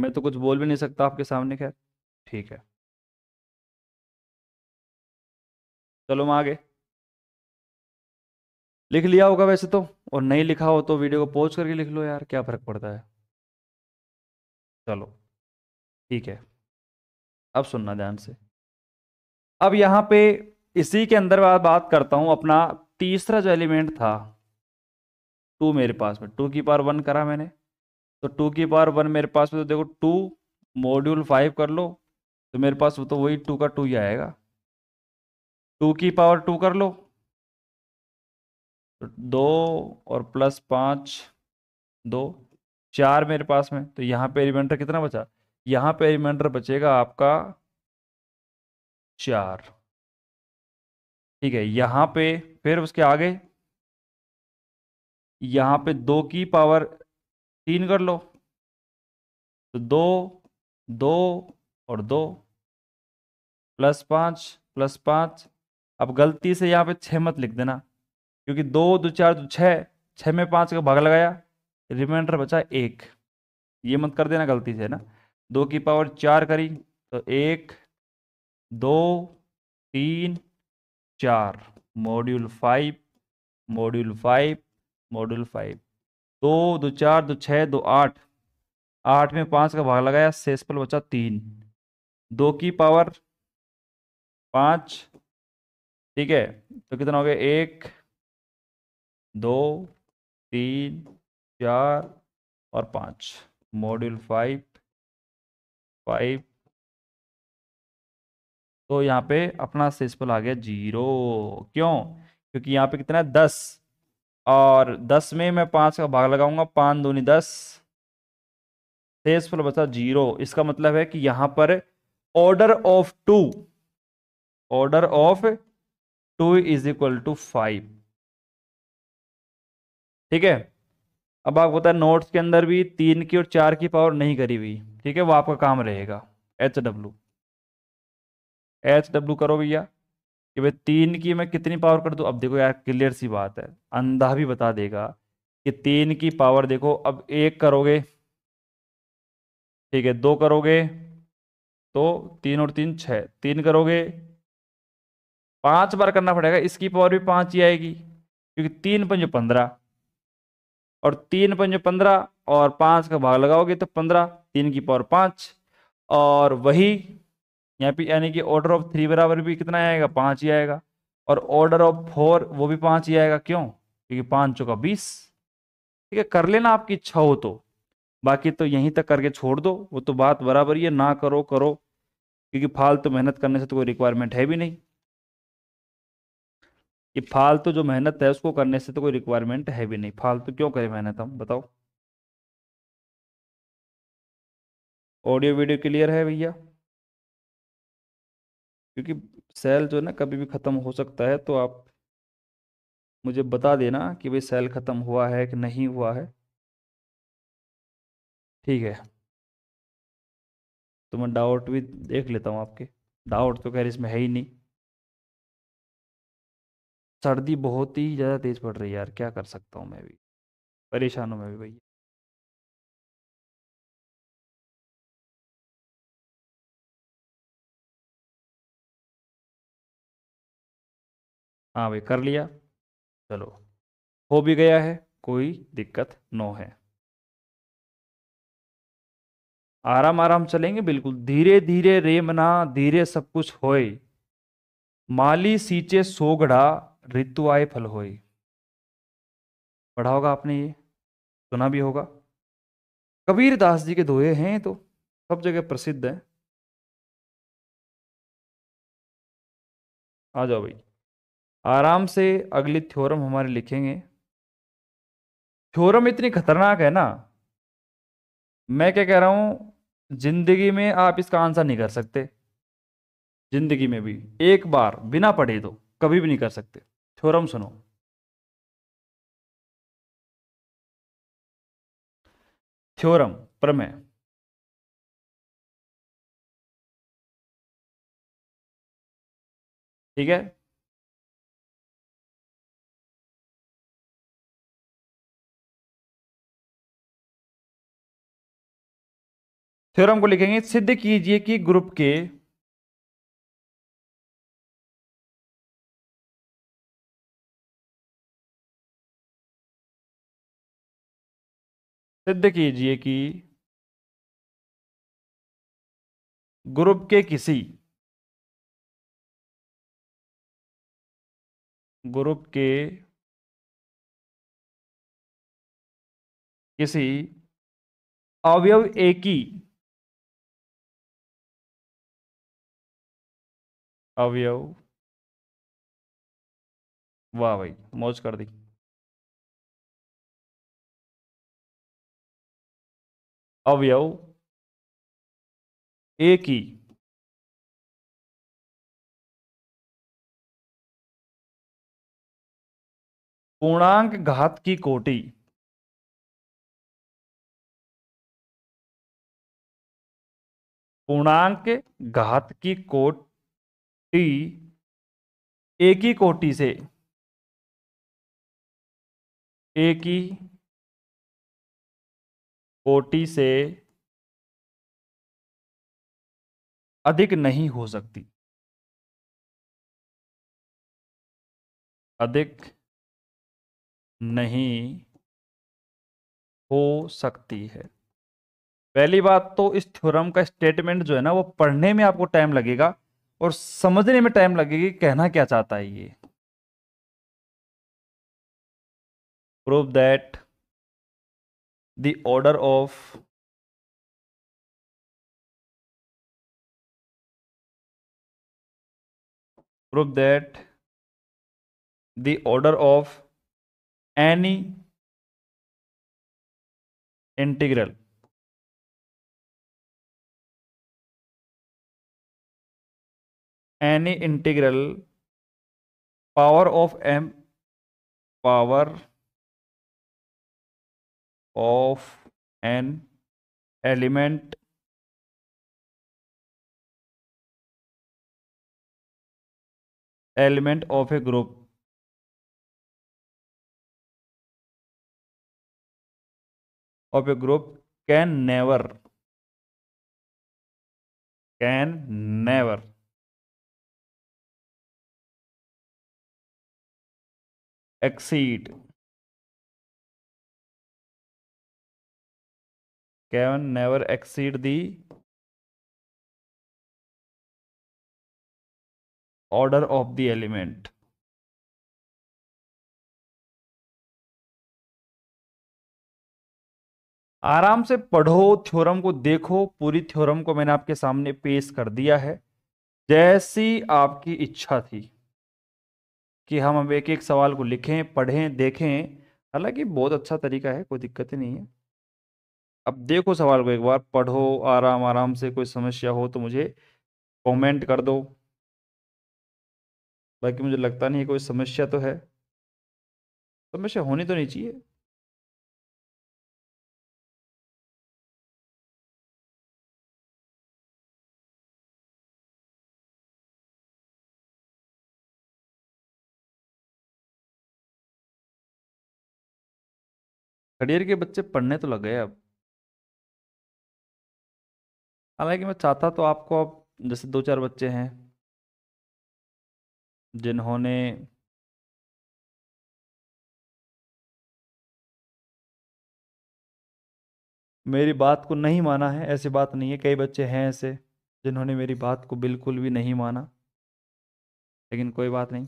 मैं तो कुछ बोल भी नहीं सकता आपके सामने खैर ठीक है चलो मैं आगे लिख लिया होगा वैसे तो और नहीं लिखा हो तो वीडियो को पॉज करके लिख लो यार क्या फ़र्क पड़ता है चलो ठीक है अब सुनना ध्यान से अब यहाँ पे इसी के अंदर बात करता हूँ अपना तीसरा जो एलिमेंट था टू मेरे पास में टू की पावर वन करा मैंने तो टू की पावर वन मेरे पास में तो देखो टू मॉड्यूल फाइव कर लो तो मेरे पास तो वही टू का टू ही आएगा टू की पावर टू कर लो तो दो और प्लस पाँच दो चार मेरे पास में तो यहाँ पे एलिमेंटर कितना बचा यहाँ पे एलिमेंटर बचेगा आपका चार ठीक है यहाँ पे फिर उसके आगे यहाँ पे दो की पावर तीन कर लो तो दो दो और दो प्लस पाँच प्लस पाँच अब गलती से यहाँ पे छः मत लिख देना क्योंकि दो दो चार दो छः छः में पाँच का भाग लगाया रिमाइंडर बचा एक ये मत कर देना गलती से ना दो की पावर चार करी तो एक दो तीन चार module five module five module five दो दो चार दो छः दो आठ आठ में पाँच का भाग लगाया शेषफल बचा तीन दो की पावर पाँच ठीक है तो कितना हो गया एक दो तीन चार और पाँच मॉड्यूल फाइव फाइव तो यहाँ पे अपना सेसफल आ गया जीरो क्यों क्योंकि यहाँ पे कितना है दस और दस में मैं पाँच का भाग लगाऊंगा पाँच दूनी दस सेसफुल बचा जीरो इसका मतलब है कि यहाँ पर order of two order of two is equal to five ठीक है अब आपको पता है नोट्स के अंदर भी तीन की और चार की पावर नहीं करी हुई ठीक है वो आपका काम रहेगा एच डब्लू एच डब्लू करो भैया कि भाई तीन की मैं कितनी पावर कर दूँ अब देखो यार क्लियर सी बात है अंधा भी बता देगा कि तीन की पावर देखो अब एक करोगे ठीक है दो करोगे तो तीन और तीन छः तीन करोगे पांच बार करना पड़ेगा इसकी पावर भी पांच ही आएगी क्योंकि तीन पंजो पंद्रह और तीन पंजो पंद्रह और पांच का भाग लगाओगे तो पंद्रह तीन की पावर पांच और वही यहाँ पे यानी कि ऑर्डर ऑफ थ्री बराबर भी कितना आएगा पाँच ही आएगा और ऑर्डर ऑफ फोर वो भी पाँच ही आएगा क्यों क्योंकि पाँच चौका बीस ठीक है कर लेना आपकी इच्छा हो तो बाकी तो यहीं तक करके छोड़ दो वो तो बात बराबर ही है ना करो करो क्योंकि फालतू तो मेहनत करने से तो कोई रिक्वायरमेंट है भी नहीं कि फालतू तो जो मेहनत है उसको करने से तो कोई रिक्वायरमेंट है भी नहीं फालतू तो क्यों करें मेहनत हम बताओ ऑडियो वीडियो क्लियर है भैया क्योंकि सेल जो है ना कभी भी ख़त्म हो सकता है तो आप मुझे बता देना कि भाई सेल ख़त्म हुआ है कि नहीं हुआ है ठीक है तो मैं डाउट भी देख लेता हूँ आपके डाउट तो खैर इसमें है ही नहीं सर्दी बहुत ही ज़्यादा तेज़ पड़ रही है यार, क्या कर सकता हूँ मैं भी? परेशान हूँ मैं भी भैया हाँ भाई, कर लिया। चलो, हो भी गया है, कोई दिक्कत नो है। आराम-आराम चलेंगे बिल्कुल, धीरे-धीरे रे मना धीरे सब कुछ होए माली सींचे सोगड़ा ऋतु आए फल होए पढ़ा होगा आपने ये सुना भी होगा कबीर दास जी के दोहे हैं तो सब जगह प्रसिद्ध हैं आ जाओ भाई आराम से अगली थ्योरम हमारे लिखेंगे थ्योरम इतनी खतरनाक है ना मैं क्या कह रहा हूं जिंदगी में आप इसका आंसर नहीं कर सकते जिंदगी में भी एक बार बिना पढ़े तो कभी भी नहीं कर सकते थ्योरम सुनो थ्योरम प्रमेय ठीक है थ्योरम को लिखेंगे सिद्ध कीजिए कि ग्रुप के सिद्ध कीजिए कि ग्रुप के किसी ग्रुप के किसी अवयव एक ही अवयव वाह भाई मौज कर दी अवयव ए की पूर्णांक घात की कोटि पूर्णांक घात की कोटि एक ही कोटि से एक ही कोटी से अधिक नहीं हो सकती अधिक नहीं हो सकती है पहली बात तो इस थ्योरम का स्टेटमेंट जो है ना वो पढ़ने में आपको टाइम लगेगा और समझने में टाइम लगेगी कहना क्या चाहता है ये prove that the order of prove that the order of any integral any integral power of m power of an element element of a group of a group can never can never exceed can never exceed the order of the element आराम से पढ़ो थ्योरम को देखो पूरी थ्योरम को मैंने आपके सामने पेश कर दिया है जैसी आपकी इच्छा थी कि हम अब एक एक सवाल को लिखें पढ़ें देखें हालांकि बहुत अच्छा तरीका है कोई दिक्कत ही नहीं है अब देखो सवाल को एक बार पढ़ो आराम आराम से कोई समस्या हो तो मुझे कमेंट कर दो बाकी मुझे लगता नहीं कोई समस्या तो है समस्या होनी तो नहीं चाहिए खड़ियर के बच्चे पढ़ने तो लग गए अब हालांकि मैं चाहता तो आपको अब जैसे दो चार बच्चे हैं जिन्होंने मेरी बात को नहीं माना है, ऐसी बात नहीं है, कई बच्चे हैं ऐसे जिन्होंने मेरी बात को बिल्कुल भी नहीं माना। लेकिन कोई बात नहीं।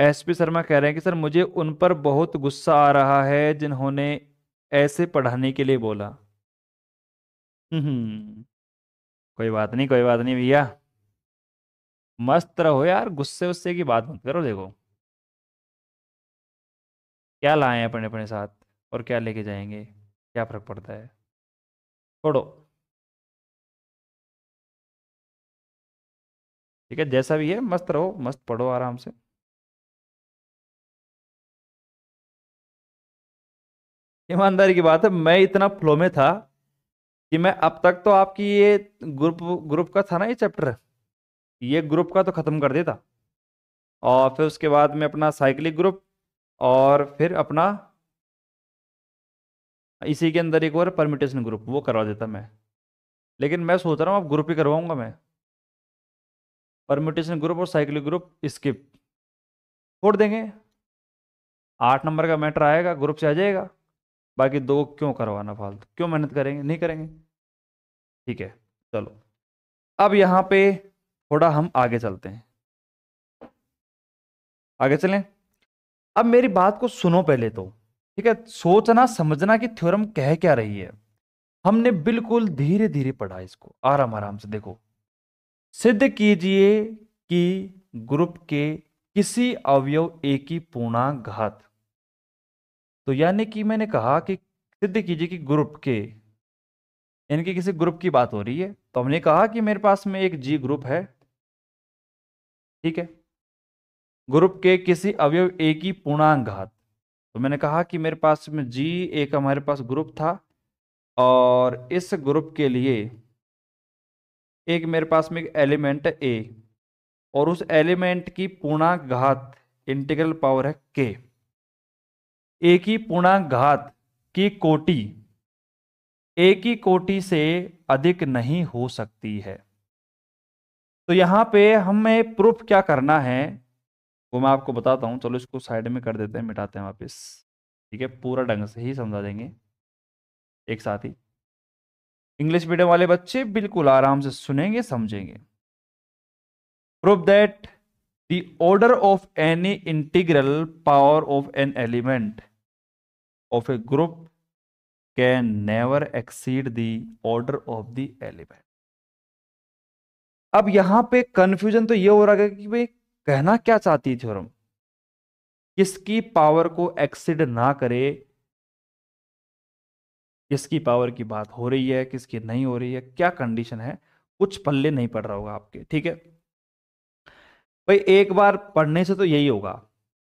एसपी शर्मा कह रहे हैं कि सर मुझे उन पर बहुत गुस्सा आ रहा है जिन्होंने ऐसे पढ़ाने के लिए बोला हम्म, कोई बात नहीं कोई बात नहीं भैया मस्त रहो यार गुस्से उस्से की बात मत करो देखो क्या लाए अपने अपने साथ और क्या लेके जाएंगे क्या फर्क पड़ता है छोड़ो ठीक है जैसा भी है मस्त रहो मस्त पढ़ो आराम से ईमानदारी की बात है मैं इतना फ्लो में था कि मैं अब तक तो आपकी ये ग्रुप ग्रुप का था ना ये चैप्टर ये ग्रुप का तो ख़त्म कर देता और फिर उसके बाद में अपना साइकिलिंग ग्रुप और फिर अपना इसी के अंदर एक और परमिटेशन ग्रुप वो करवा देता मैं लेकिन मैं सोच रहा हूँ अब ग्रुप ही करवाऊँगा मैं परमिटेशन ग्रुप और साइकिलिंग ग्रुप स्किप छोड़ देंगे आठ नंबर का मैटर आएगा ग्रुप से आ जाएगा बाकी दो क्यों करवाना फालतू क्यों मेहनत करेंगे नहीं करेंगे ठीक है चलो अब यहाँ पे थोड़ा हम आगे चलते हैं आगे चलें अब मेरी बात को सुनो पहले तो ठीक है सोचना समझना कि थ्योरम कह क्या रही है हमने बिल्कुल धीरे धीरे पढ़ा इसको आराम आराम से देखो सिद्ध कीजिए कि ग्रुप के किसी अवयव ए की पूर्णांक घात तो यानी कि मैंने कहा कि सिद्ध कीजिए कि ग्रुप के इनकी किसी ग्रुप की बात हो रही है तो हमने कहा कि मेरे पास में एक जी ग्रुप है ठीक है ग्रुप के किसी अवयव ए की पूर्णांक घात तो मैंने कहा कि मेरे पास में जी एक हमारे पास ग्रुप था और इस ग्रुप के लिए एक मेरे पास में एक एलिमेंट ए और उस एलिमेंट की पूर्णांक घात इंटीग्रल पावर है के एक ही पूर्णांक घात की कोटि एक ही कोटि से अधिक नहीं हो सकती है तो यहां पे हमें प्रूफ क्या करना है वो मैं आपको बताता हूं चलो इसको साइड में कर देते हैं मिटाते हैं वापस ठीक है पूरा ढंग से ही समझा देंगे एक साथ ही इंग्लिश मीडियम वाले बच्चे बिल्कुल आराम से सुनेंगे समझेंगे proof that the order of any integral power of an element of a group can never exceed the order of the element. अब यहां पे कंफ्यूजन तो ये हो रहा है कि भाई कहना क्या चाहती है थ्योरम किसकी पावर को एक्सीड ना करे किसकी पावर की बात हो रही है किसकी नहीं हो रही है क्या कंडीशन है कुछ पल्ले नहीं पड़ रहा होगा आपके ठीक है भाई एक बार पढ़ने से तो यही होगा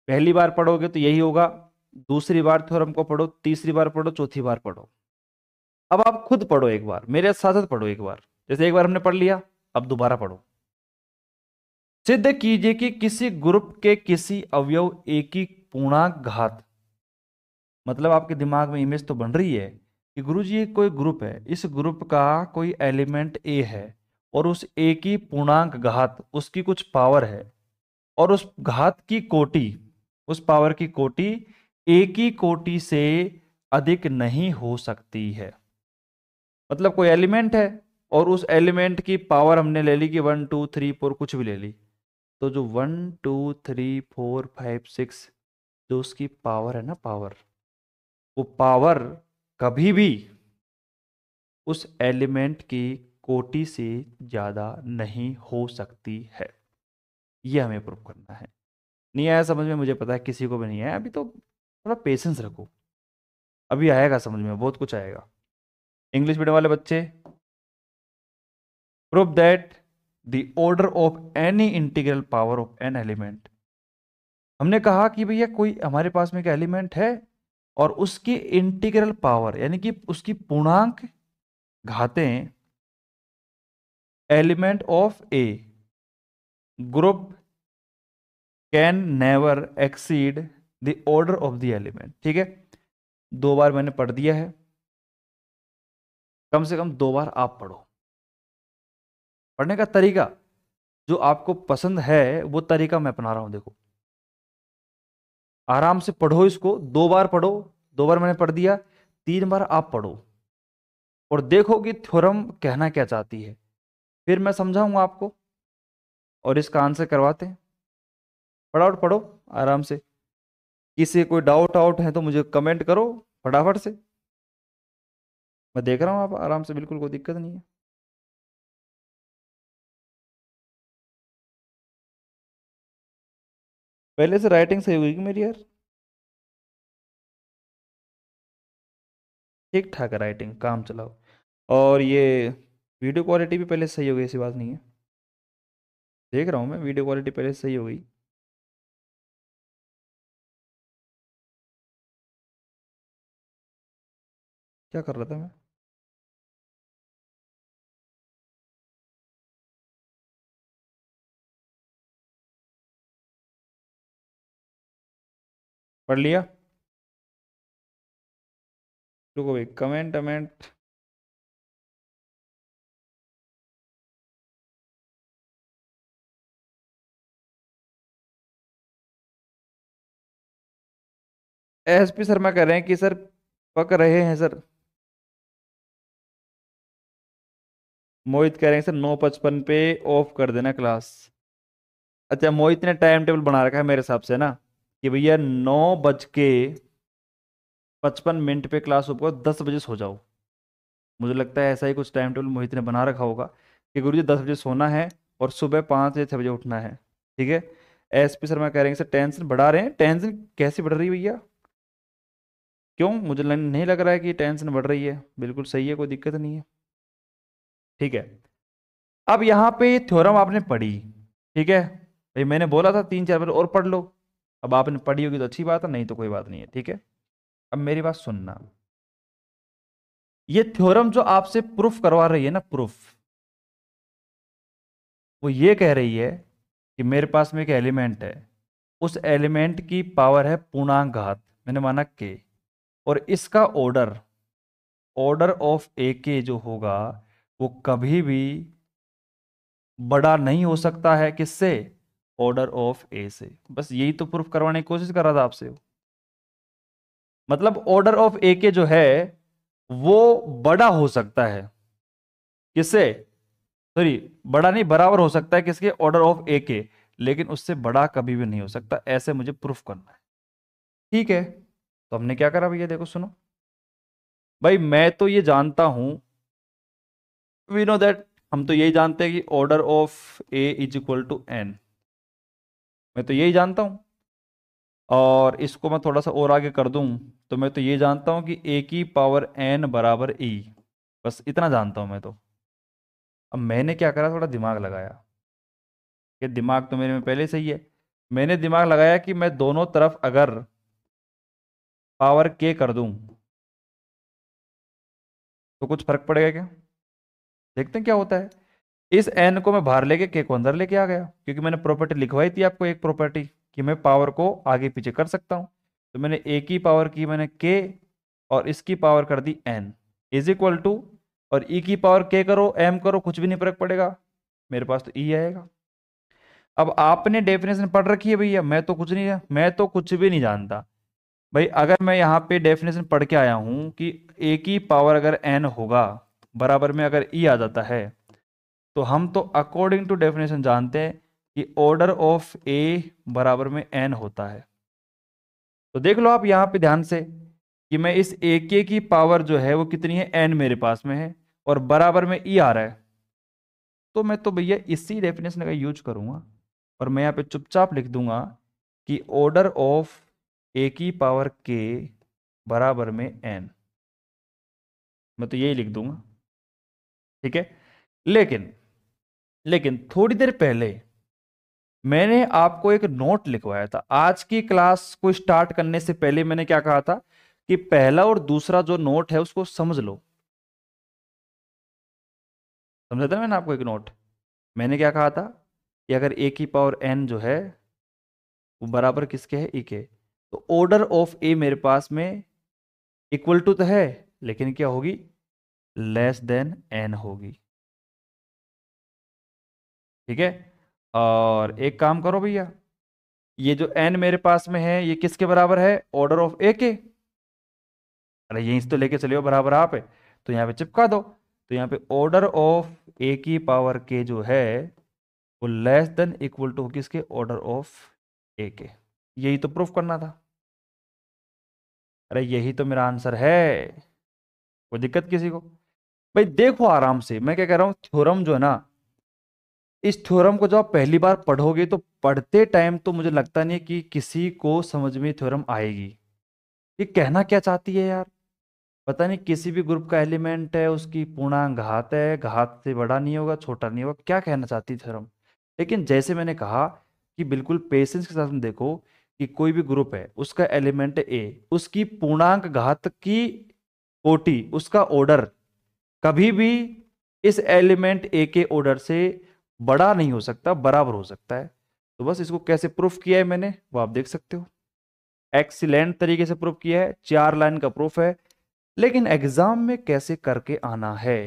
पहली बार पढ़ोगे तो यही होगा दूसरी बार थ्योरम को पढ़ो तीसरी बार पढ़ो चौथी बार पढ़ो अब आप खुद पढ़ो एक बार मेरे साथ साथ पढ़ो एक बार जैसे एक बार हमने पढ़ लिया अब दोबारा पढ़ो सिद्ध कीजिए कि किसी ग्रुप के किसी अवयव ही पूर्णांक घात मतलब आपके दिमाग में इमेज तो बन रही है कि गुरु जी कोई ग्रुप है इस ग्रुप का कोई एलिमेंट ए है और उस ए की पूर्णांक घात उसकी कुछ पावर है और उस घात की कोटि उस पावर की कोटि एक ही कोटि से अधिक नहीं हो सकती है मतलब कोई एलिमेंट है और उस एलिमेंट की पावर हमने ले ली कि वन टू थ्री फोर कुछ भी ले ली तो जो one two three four five six जो उसकी पावर है ना पावर वो पावर कभी भी उस एलिमेंट की कोटि से ज़्यादा नहीं हो सकती है ये हमें प्रूव करना है नहीं आया समझ में मुझे पता है किसी को भी नहीं आया अभी तो थोड़ा पेशेंस रखो अभी आएगा समझ में बहुत कुछ आएगा इंग्लिश मीडियम वाले बच्चे prove that the order of any integral power of an element हमने कहा कि भैया कोई हमारे पास में एक एलिमेंट है और उसकी इंटीग्रल पावर यानी कि उसकी पूर्णांक घाते element of a group can never exceed the order of the element ठीक है दो बार मैंने पढ़ दिया है कम से कम दो बार आप पढ़ो पढ़ने का तरीका जो आपको पसंद है वो तरीका मैं अपना रहा हूं देखो आराम से पढ़ो इसको दो बार पढ़ो दो बार मैंने पढ़ दिया तीन बार आप पढ़ो और देखो कि थ्योरम कहना क्या चाहती है फिर मैं समझाऊंगा आपको और इसका आंसर करवाते हैं पढ़ाओ पढ़ो आराम से किसी कोई डाउट आउट है तो मुझे कमेंट करो फटाफट से मैं देख रहा हूँ आप आराम से बिल्कुल कोई दिक्कत नहीं है पहले से राइटिंग सही हुई मेरी यार ठीक ठाक है राइटिंग काम चलाओ और ये वीडियो क्वालिटी भी पहले सही हो गई ऐसी बात नहीं है देख रहा हूँ मैं वीडियो क्वालिटी पहले सही हो गई क्या कर रहा था मैं पढ़ लिया रुको भाई कमेंट अमेंट एस पी शर्मा कह रहे हैं कि सर पक रहे हैं सर मोहित कह रहे हैं सर नौ पचपन पे ऑफ कर देना क्लास अच्छा मोहित ने टाइम टेबल बना रखा है मेरे हिसाब से ना कि भैया नौ बज के पचपन मिनट पे क्लास ऊपर दस बजे सो जाओ मुझे लगता है ऐसा ही कुछ टाइम टेबल मोहित ने बना रखा होगा कि गुरु जी दस बजे सोना है और सुबह पाँच या छः बजे उठना है ठीक है एस पी शर्मा कह रहे हैं सर टेंशन बढ़ा रहे हैं टेंशन कैसे बढ़ रही है भैया क्यों मुझे नहीं लग रहा है कि टेंशन बढ़ रही है बिल्कुल सही है कोई दिक्कत नहीं है ठीक है अब यहाँ पे ये थ्योरम आपने पढ़ी ठीक है भाई मैंने बोला था तीन चार बार और पढ़ लो अब आपने पढ़ी होगी तो अच्छी बात है नहीं तो कोई बात नहीं है ठीक है अब मेरी बात सुनना ये थ्योरम जो आपसे प्रूफ करवा रही है ना प्रूफ वो ये कह रही है कि मेरे पास में एक एलिमेंट है उस एलिमेंट की पावर है पूर्णांक घात मैंने माना के और इसका ऑर्डर ऑर्डर ऑफ ए के जो होगा वो कभी भी बड़ा नहीं हो सकता है किससे ऑर्डर ऑफ ए से बस यही तो प्रूफ करवाने की कोशिश कर रहा था आपसे मतलब ऑर्डर ऑफ ए के जो है वो बड़ा हो सकता है किससे सॉरी बड़ा नहीं बराबर हो सकता है किसके ऑर्डर ऑफ ए के लेकिन उससे बड़ा कभी भी नहीं हो सकता ऐसे मुझे प्रूफ करना है ठीक है तो हमने क्या करा भैया देखो सुनो भाई मैं तो ये जानता हूं वी नो दैट हम तो यही जानते हैं कि order of A is equal to N मैं तो यही जानता हूँ और इसको मैं थोड़ा सा और आगे कर दूँ तो मैं तो ये जानता हूँ कि ए की पावर एन बराबर ई e. बस इतना जानता हूँ मैं तो अब मैंने क्या करा थोड़ा दिमाग लगाया कि दिमाग तो मेरे में पहले से ही है मैंने दिमाग लगाया कि मैं दोनों तरफ अगर पावर के कर दूं तो कुछ फर्क पड़ेगा क्या देखते हैं क्या होता है इस एन को मैं बाहर लेके के को अंदर लेके आ गया क्योंकि मैंने प्रॉपर्टी लिखवाई थी आपको एक प्रॉपर्टी कि मैं पावर को आगे पीछे कर सकता हूँ तो मैंने ए की पावर की मैंने के और इसकी पावर कर दी एन इज इक्वल टू और ई e की पावर के करो एम करो कुछ भी नहीं फर्क पड़ेगा मेरे पास तो ई e आएगा अब आपने डेफिनेशन पढ़ रखी है भैया मैं तो कुछ नहीं मैं तो कुछ भी नहीं जानता भाई अगर मैं यहाँ पे डेफिनेशन पढ़ के आया हूँ कि ए की पावर अगर एन होगा बराबर में अगर ई e आ जाता है तो हम तो अकॉर्डिंग टू डेफिनेशन जानते हैं कि ऑर्डर ऑफ ए बराबर में एन होता है तो देख लो आप यहाँ पे ध्यान से कि मैं इस ए के की पावर जो है वो कितनी है एन मेरे पास में है और बराबर में ई e आ रहा है तो मैं तो भैया इसी डेफिनेशन का यूज करूँगा और मैं यहाँ पे चुपचाप लिख दूंगा कि ऑर्डर ऑफ ए की पावर के बराबर में एन मैं तो यही लिख दूंगा ठीक है लेकिन लेकिन थोड़ी देर पहले मैंने आपको एक नोट लिखवाया था आज की क्लास को स्टार्ट करने से पहले मैंने क्या कहा था कि पहला और दूसरा जो नोट है उसको समझ लो समझा था मैंने आपको एक नोट मैंने क्या कहा था कि अगर ए की पावर एन जो है वो बराबर किसके है ई e के तो ऑर्डर ऑफ ए मेरे पास में इक्वल टू तो है लेकिन क्या होगी लेस देन एन होगी ठीक है और एक काम करो भैया ये जो एन मेरे पास में है ये किसके बराबर है ऑर्डर ऑफ ए के अरे यहीं से तो लेके हो बराबर आप तो यहाँ पे चिपका दो तो यहाँ पे ऑर्डर ऑफ ए की पावर के जो है वो लेस देन इक्वल टू किसके ऑर्डर ऑफ ए के यही तो प्रूफ करना था अरे यही तो मेरा आंसर है कोई दिक्कत किसी को भाई देखो आराम से मैं क्या कह रहा हूँ थ्योरम जो है ना इस थ्योरम को जब आप पहली बार पढ़ोगे तो पढ़ते टाइम तो मुझे लगता नहीं कि किसी को समझ में थ्योरम आएगी ये कहना क्या चाहती है यार पता नहीं किसी भी ग्रुप का एलिमेंट है उसकी पूर्णांक घात है घात से बड़ा नहीं होगा छोटा नहीं होगा क्या कहना चाहती थ्योरम लेकिन जैसे मैंने कहा कि बिल्कुल पेशेंस के साथ में देखो कि कोई भी ग्रुप है उसका एलिमेंट ए उसकी पूर्णांक घात की कोटी उसका ऑर्डर कभी भी इस एलिमेंट ए के ऑर्डर से बड़ा नहीं हो सकता बराबर हो सकता है तो बस इसको कैसे प्रूफ किया है मैंने वो आप देख सकते हो एक्सीलेंट तरीके से प्रूफ किया है चार लाइन का प्रूफ है लेकिन एग्जाम में कैसे करके आना है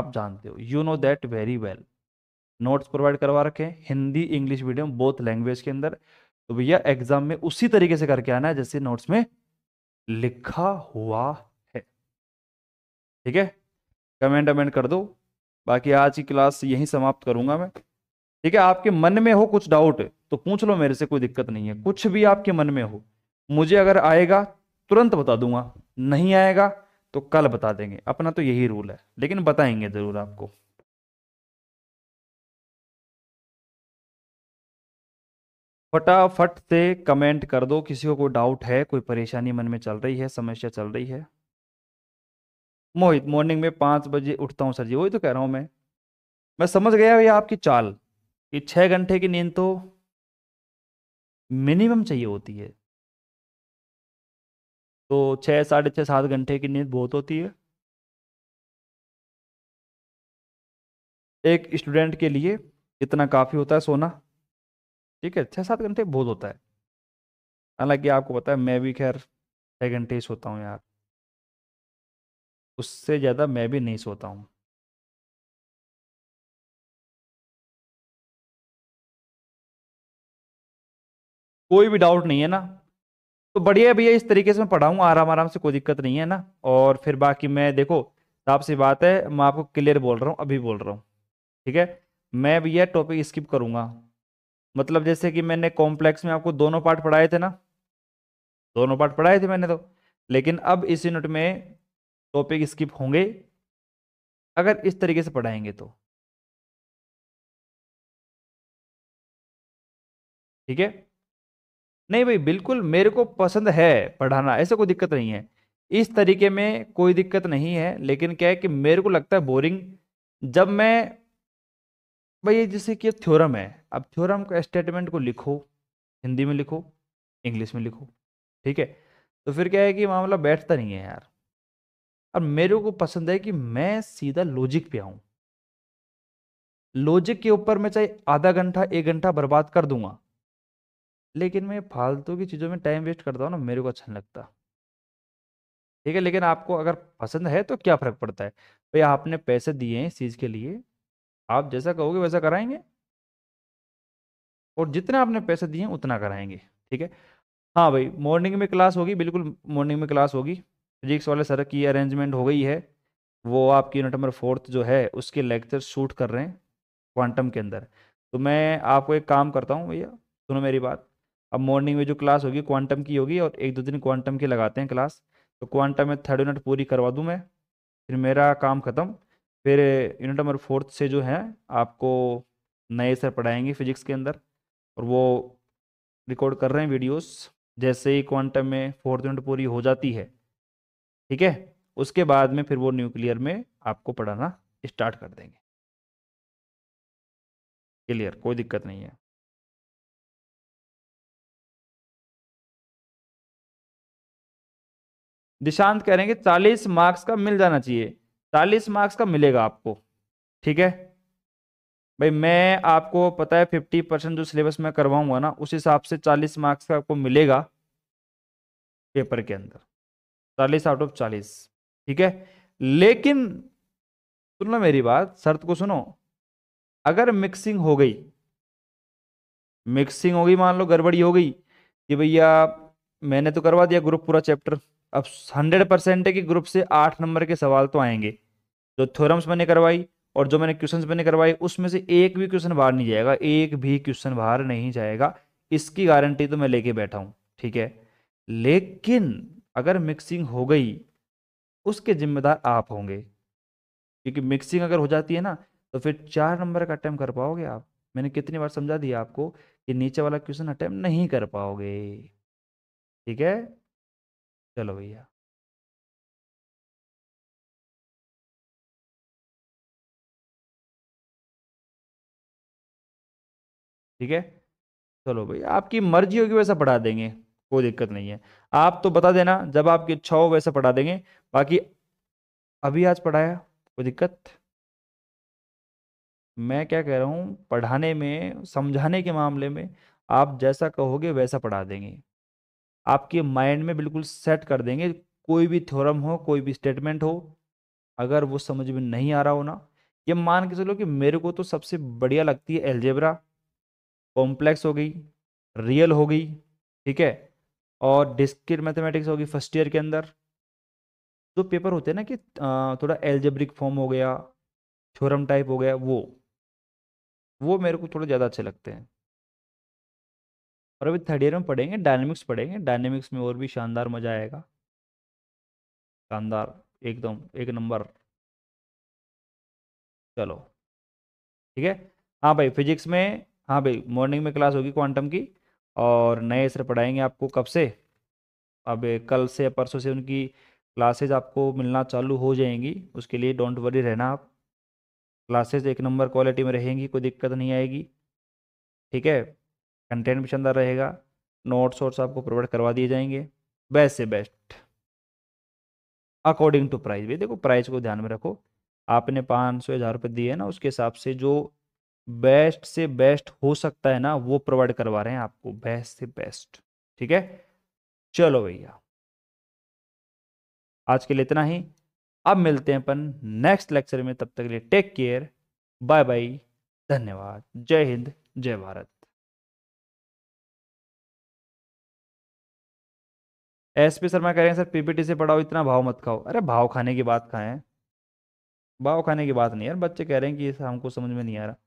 आप जानते हो you know that very well notes provide करवा रखे Hindi English medium both language के अंदर तो भैया एग्जाम में उसी तरीके से करके आना है जैसे नोट्स में लिखा हुआ ठीक है कमेंट अमेंट कर दो बाकी आज की क्लास यहीं समाप्त करूंगा मैं ठीक है आपके मन में हो कुछ डाउट तो पूछ लो मेरे से कोई दिक्कत नहीं है कुछ भी आपके मन में हो मुझे अगर आएगा तुरंत बता दूंगा नहीं आएगा तो कल बता देंगे अपना तो यही रूल है लेकिन बताएंगे जरूर आपको फटाफट से कमेंट कर दो किसी को कोई डाउट है कोई परेशानी मन में चल रही है समस्या चल रही है मोहित मॉर्निंग में पाँच बजे उठता हूँ सर जी वही तो कह रहा हूँ मैं मैं समझ गया भैया आपकी चाल कि छः घंटे की नींद तो मिनिमम चाहिए होती है तो छः साढ़े छः सात घंटे की नींद बहुत होती है एक स्टूडेंट के लिए इतना काफ़ी होता है सोना ठीक है छः सात घंटे बहुत होता है हालांकि आपको पता है मैं भी खैर छः घंटे ही सोता हूँ यार उससे ज़्यादा मैं भी नहीं सोता हूँ कोई भी डाउट नहीं है ना तो बढ़िया भैया इस तरीके से मैं पढ़ाऊँ आराम आराम से कोई दिक्कत नहीं है ना और फिर बाकी मैं देखो सी बात है मैं आपको क्लियर बोल रहा हूँ अभी बोल रहा हूँ ठीक है मैं भैया टॉपिक स्किप करूँगा मतलब जैसे कि मैंने कॉम्प्लेक्स में आपको दोनों पार्ट पढ़ाए थे ना दोनों पार्ट पढ़ाए थे मैंने तो लेकिन अब इस यूनिट में टॉपिक स्किप होंगे अगर इस तरीके से पढ़ाएंगे तो ठीक है नहीं भाई बिल्कुल मेरे को पसंद है पढ़ाना ऐसा कोई दिक्कत नहीं है इस तरीके में कोई दिक्कत नहीं है लेकिन क्या है कि मेरे को लगता है बोरिंग जब मैं भाई ये जैसे कि थ्योरम है अब थ्योरम का स्टेटमेंट को लिखो हिंदी में लिखो इंग्लिश में लिखो ठीक है तो फिर क्या है कि मामला बैठता नहीं है यार और मेरे को पसंद है कि मैं सीधा लॉजिक पे आऊं लॉजिक के ऊपर मैं चाहे आधा घंटा एक घंटा बर्बाद कर दूंगा लेकिन मैं फालतू की चीज़ों में टाइम वेस्ट करता हूँ ना मेरे को अच्छा नहीं लगता ठीक है लेकिन आपको अगर पसंद है तो क्या फ़र्क पड़ता है भाई आपने पैसे दिए हैं इस चीज़ के लिए आप जैसा कहोगे वैसा कराएंगे और जितना आपने पैसे दिए उतना कराएंगे ठीक है हाँ भाई मॉर्निंग में क्लास होगी बिल्कुल मॉर्निंग में क्लास होगी फिजिक्स वाले सर की अरेंजमेंट हो गई है वो आपकी यूनिट नंबर फोर्थ जो है उसके लेक्चर शूट कर रहे हैं क्वांटम के अंदर तो मैं आपको एक काम करता हूँ भैया सुनो मेरी बात अब मॉर्निंग में जो क्लास होगी क्वांटम की होगी और एक दो दिन क्वांटम की लगाते हैं क्लास तो क्वांटम में थर्ड यूनिट पूरी करवा दूँ मैं फिर मेरा काम ख़त्म फिर यूनिट नंबर फोर्थ से जो है आपको नए सर पढ़ाएंगे फिजिक्स के अंदर और वो रिकॉर्ड कर रहे हैं वीडियोस जैसे ही क्वांटम में फोर्थ यूनिट पूरी हो जाती है ठीक है उसके बाद में फिर वो न्यूक्लियर में आपको पढ़ाना स्टार्ट कर देंगे क्लियर कोई दिक्कत नहीं है दिशांत कह रहे हैं कि चालीस मार्क्स का मिल जाना चाहिए चालीस मार्क्स का मिलेगा आपको ठीक है भाई मैं आपको पता है फिफ्टी परसेंट जो सिलेबस मैं करवाऊंगा ना उस हिसाब से चालीस मार्क्स का आपको मिलेगा पेपर के अंदर चालीस आउट ऑफ चालीस ठीक है लेकिन सुनो मेरी बात शर्त को सुनो अगर मिक्सिंग हो गई मिक्सिंग हो गई मान लो गड़बड़ी हो गई कि भैया मैंने तो करवा दिया ग्रुप पूरा चैप्टर अब हंड्रेड परसेंट है कि ग्रुप से आठ नंबर के सवाल तो आएंगे जो थ्योरम्स मैंने करवाई और जो मैंने क्वेश्चंस मैंने करवाए उसमें से एक भी क्वेश्चन बाहर नहीं जाएगा एक भी क्वेश्चन बाहर नहीं जाएगा इसकी गारंटी तो मैं लेके बैठा हूँ ठीक है लेकिन अगर मिक्सिंग हो गई उसके जिम्मेदार आप होंगे क्योंकि मिक्सिंग अगर हो जाती है ना तो फिर चार नंबर का अटैम्प कर पाओगे आप मैंने कितनी बार समझा दिया आपको कि नीचे वाला क्वेश्चन अटैम्प नहीं कर पाओगे ठीक है चलो भैया ठीक है चलो भैया आपकी मर्जी होगी वैसा पढ़ा देंगे कोई दिक्कत नहीं है आप तो बता देना जब आपकी इच्छा हो वैसे पढ़ा देंगे बाकी अभी आज पढ़ाया कोई दिक्कत मैं क्या कह रहा हूँ पढ़ाने में समझाने के मामले में आप जैसा कहोगे वैसा पढ़ा देंगे आपके माइंड में बिल्कुल सेट कर देंगे कोई भी थ्योरम हो कोई भी स्टेटमेंट हो अगर वो समझ में नहीं आ रहा हो ना ये मान के चलो कि मेरे को तो सबसे बढ़िया लगती है एलजेब्रा कॉम्प्लेक्स हो गई रियल हो गई ठीक है और डिस्क्रिट मैथमेटिक्स होगी फर्स्ट ईयर के अंदर जो तो पेपर होते हैं ना कि थोड़ा एल्जेब्रिक फॉर्म हो गया थ्योरम टाइप हो गया वो वो मेरे को थोड़े ज़्यादा अच्छे लगते हैं और अभी थर्ड ईयर में पढ़ेंगे डायनेमिक्स पढ़ेंगे डायनेमिक्स में और भी शानदार मज़ा आएगा शानदार एकदम एक नंबर चलो ठीक है हाँ भाई फिजिक्स में हाँ भाई मॉर्निंग में क्लास होगी क्वांटम की और नए सर पढ़ाएंगे आपको कब से अब कल से परसों से उनकी क्लासेज आपको मिलना चालू हो जाएंगी उसके लिए डोंट वरी रहना आप क्लासेज एक नंबर क्वालिटी में रहेंगी कोई दिक्कत नहीं आएगी ठीक है कंटेंट भी शानदार रहेगा नोट्स वोट्स आपको प्रोवाइड करवा दिए जाएंगे बेस्ट से बेस्ट अकॉर्डिंग टू प्राइस भी देखो प्राइस को ध्यान में रखो आपने पाँच सौ हज़ार रुपये दिए ना उसके हिसाब से जो बेस्ट से बेस्ट हो सकता है ना वो प्रोवाइड करवा रहे हैं आपको बेस्ट से बेस्ट ठीक है चलो भैया आज के लिए इतना ही अब मिलते हैं अपन नेक्स्ट लेक्चर में तब तक के लिए टेक केयर बाय बाय धन्यवाद जय हिंद जय भारत एस पी शर्मा कह रहे हैं सर पीपीटी से पढ़ाओ इतना भाव मत खाओ अरे भाव खाने की बात खाएं भाव खाने की बात नहीं यार बच्चे कह रहे हैं कि हमको समझ में नहीं आ रहा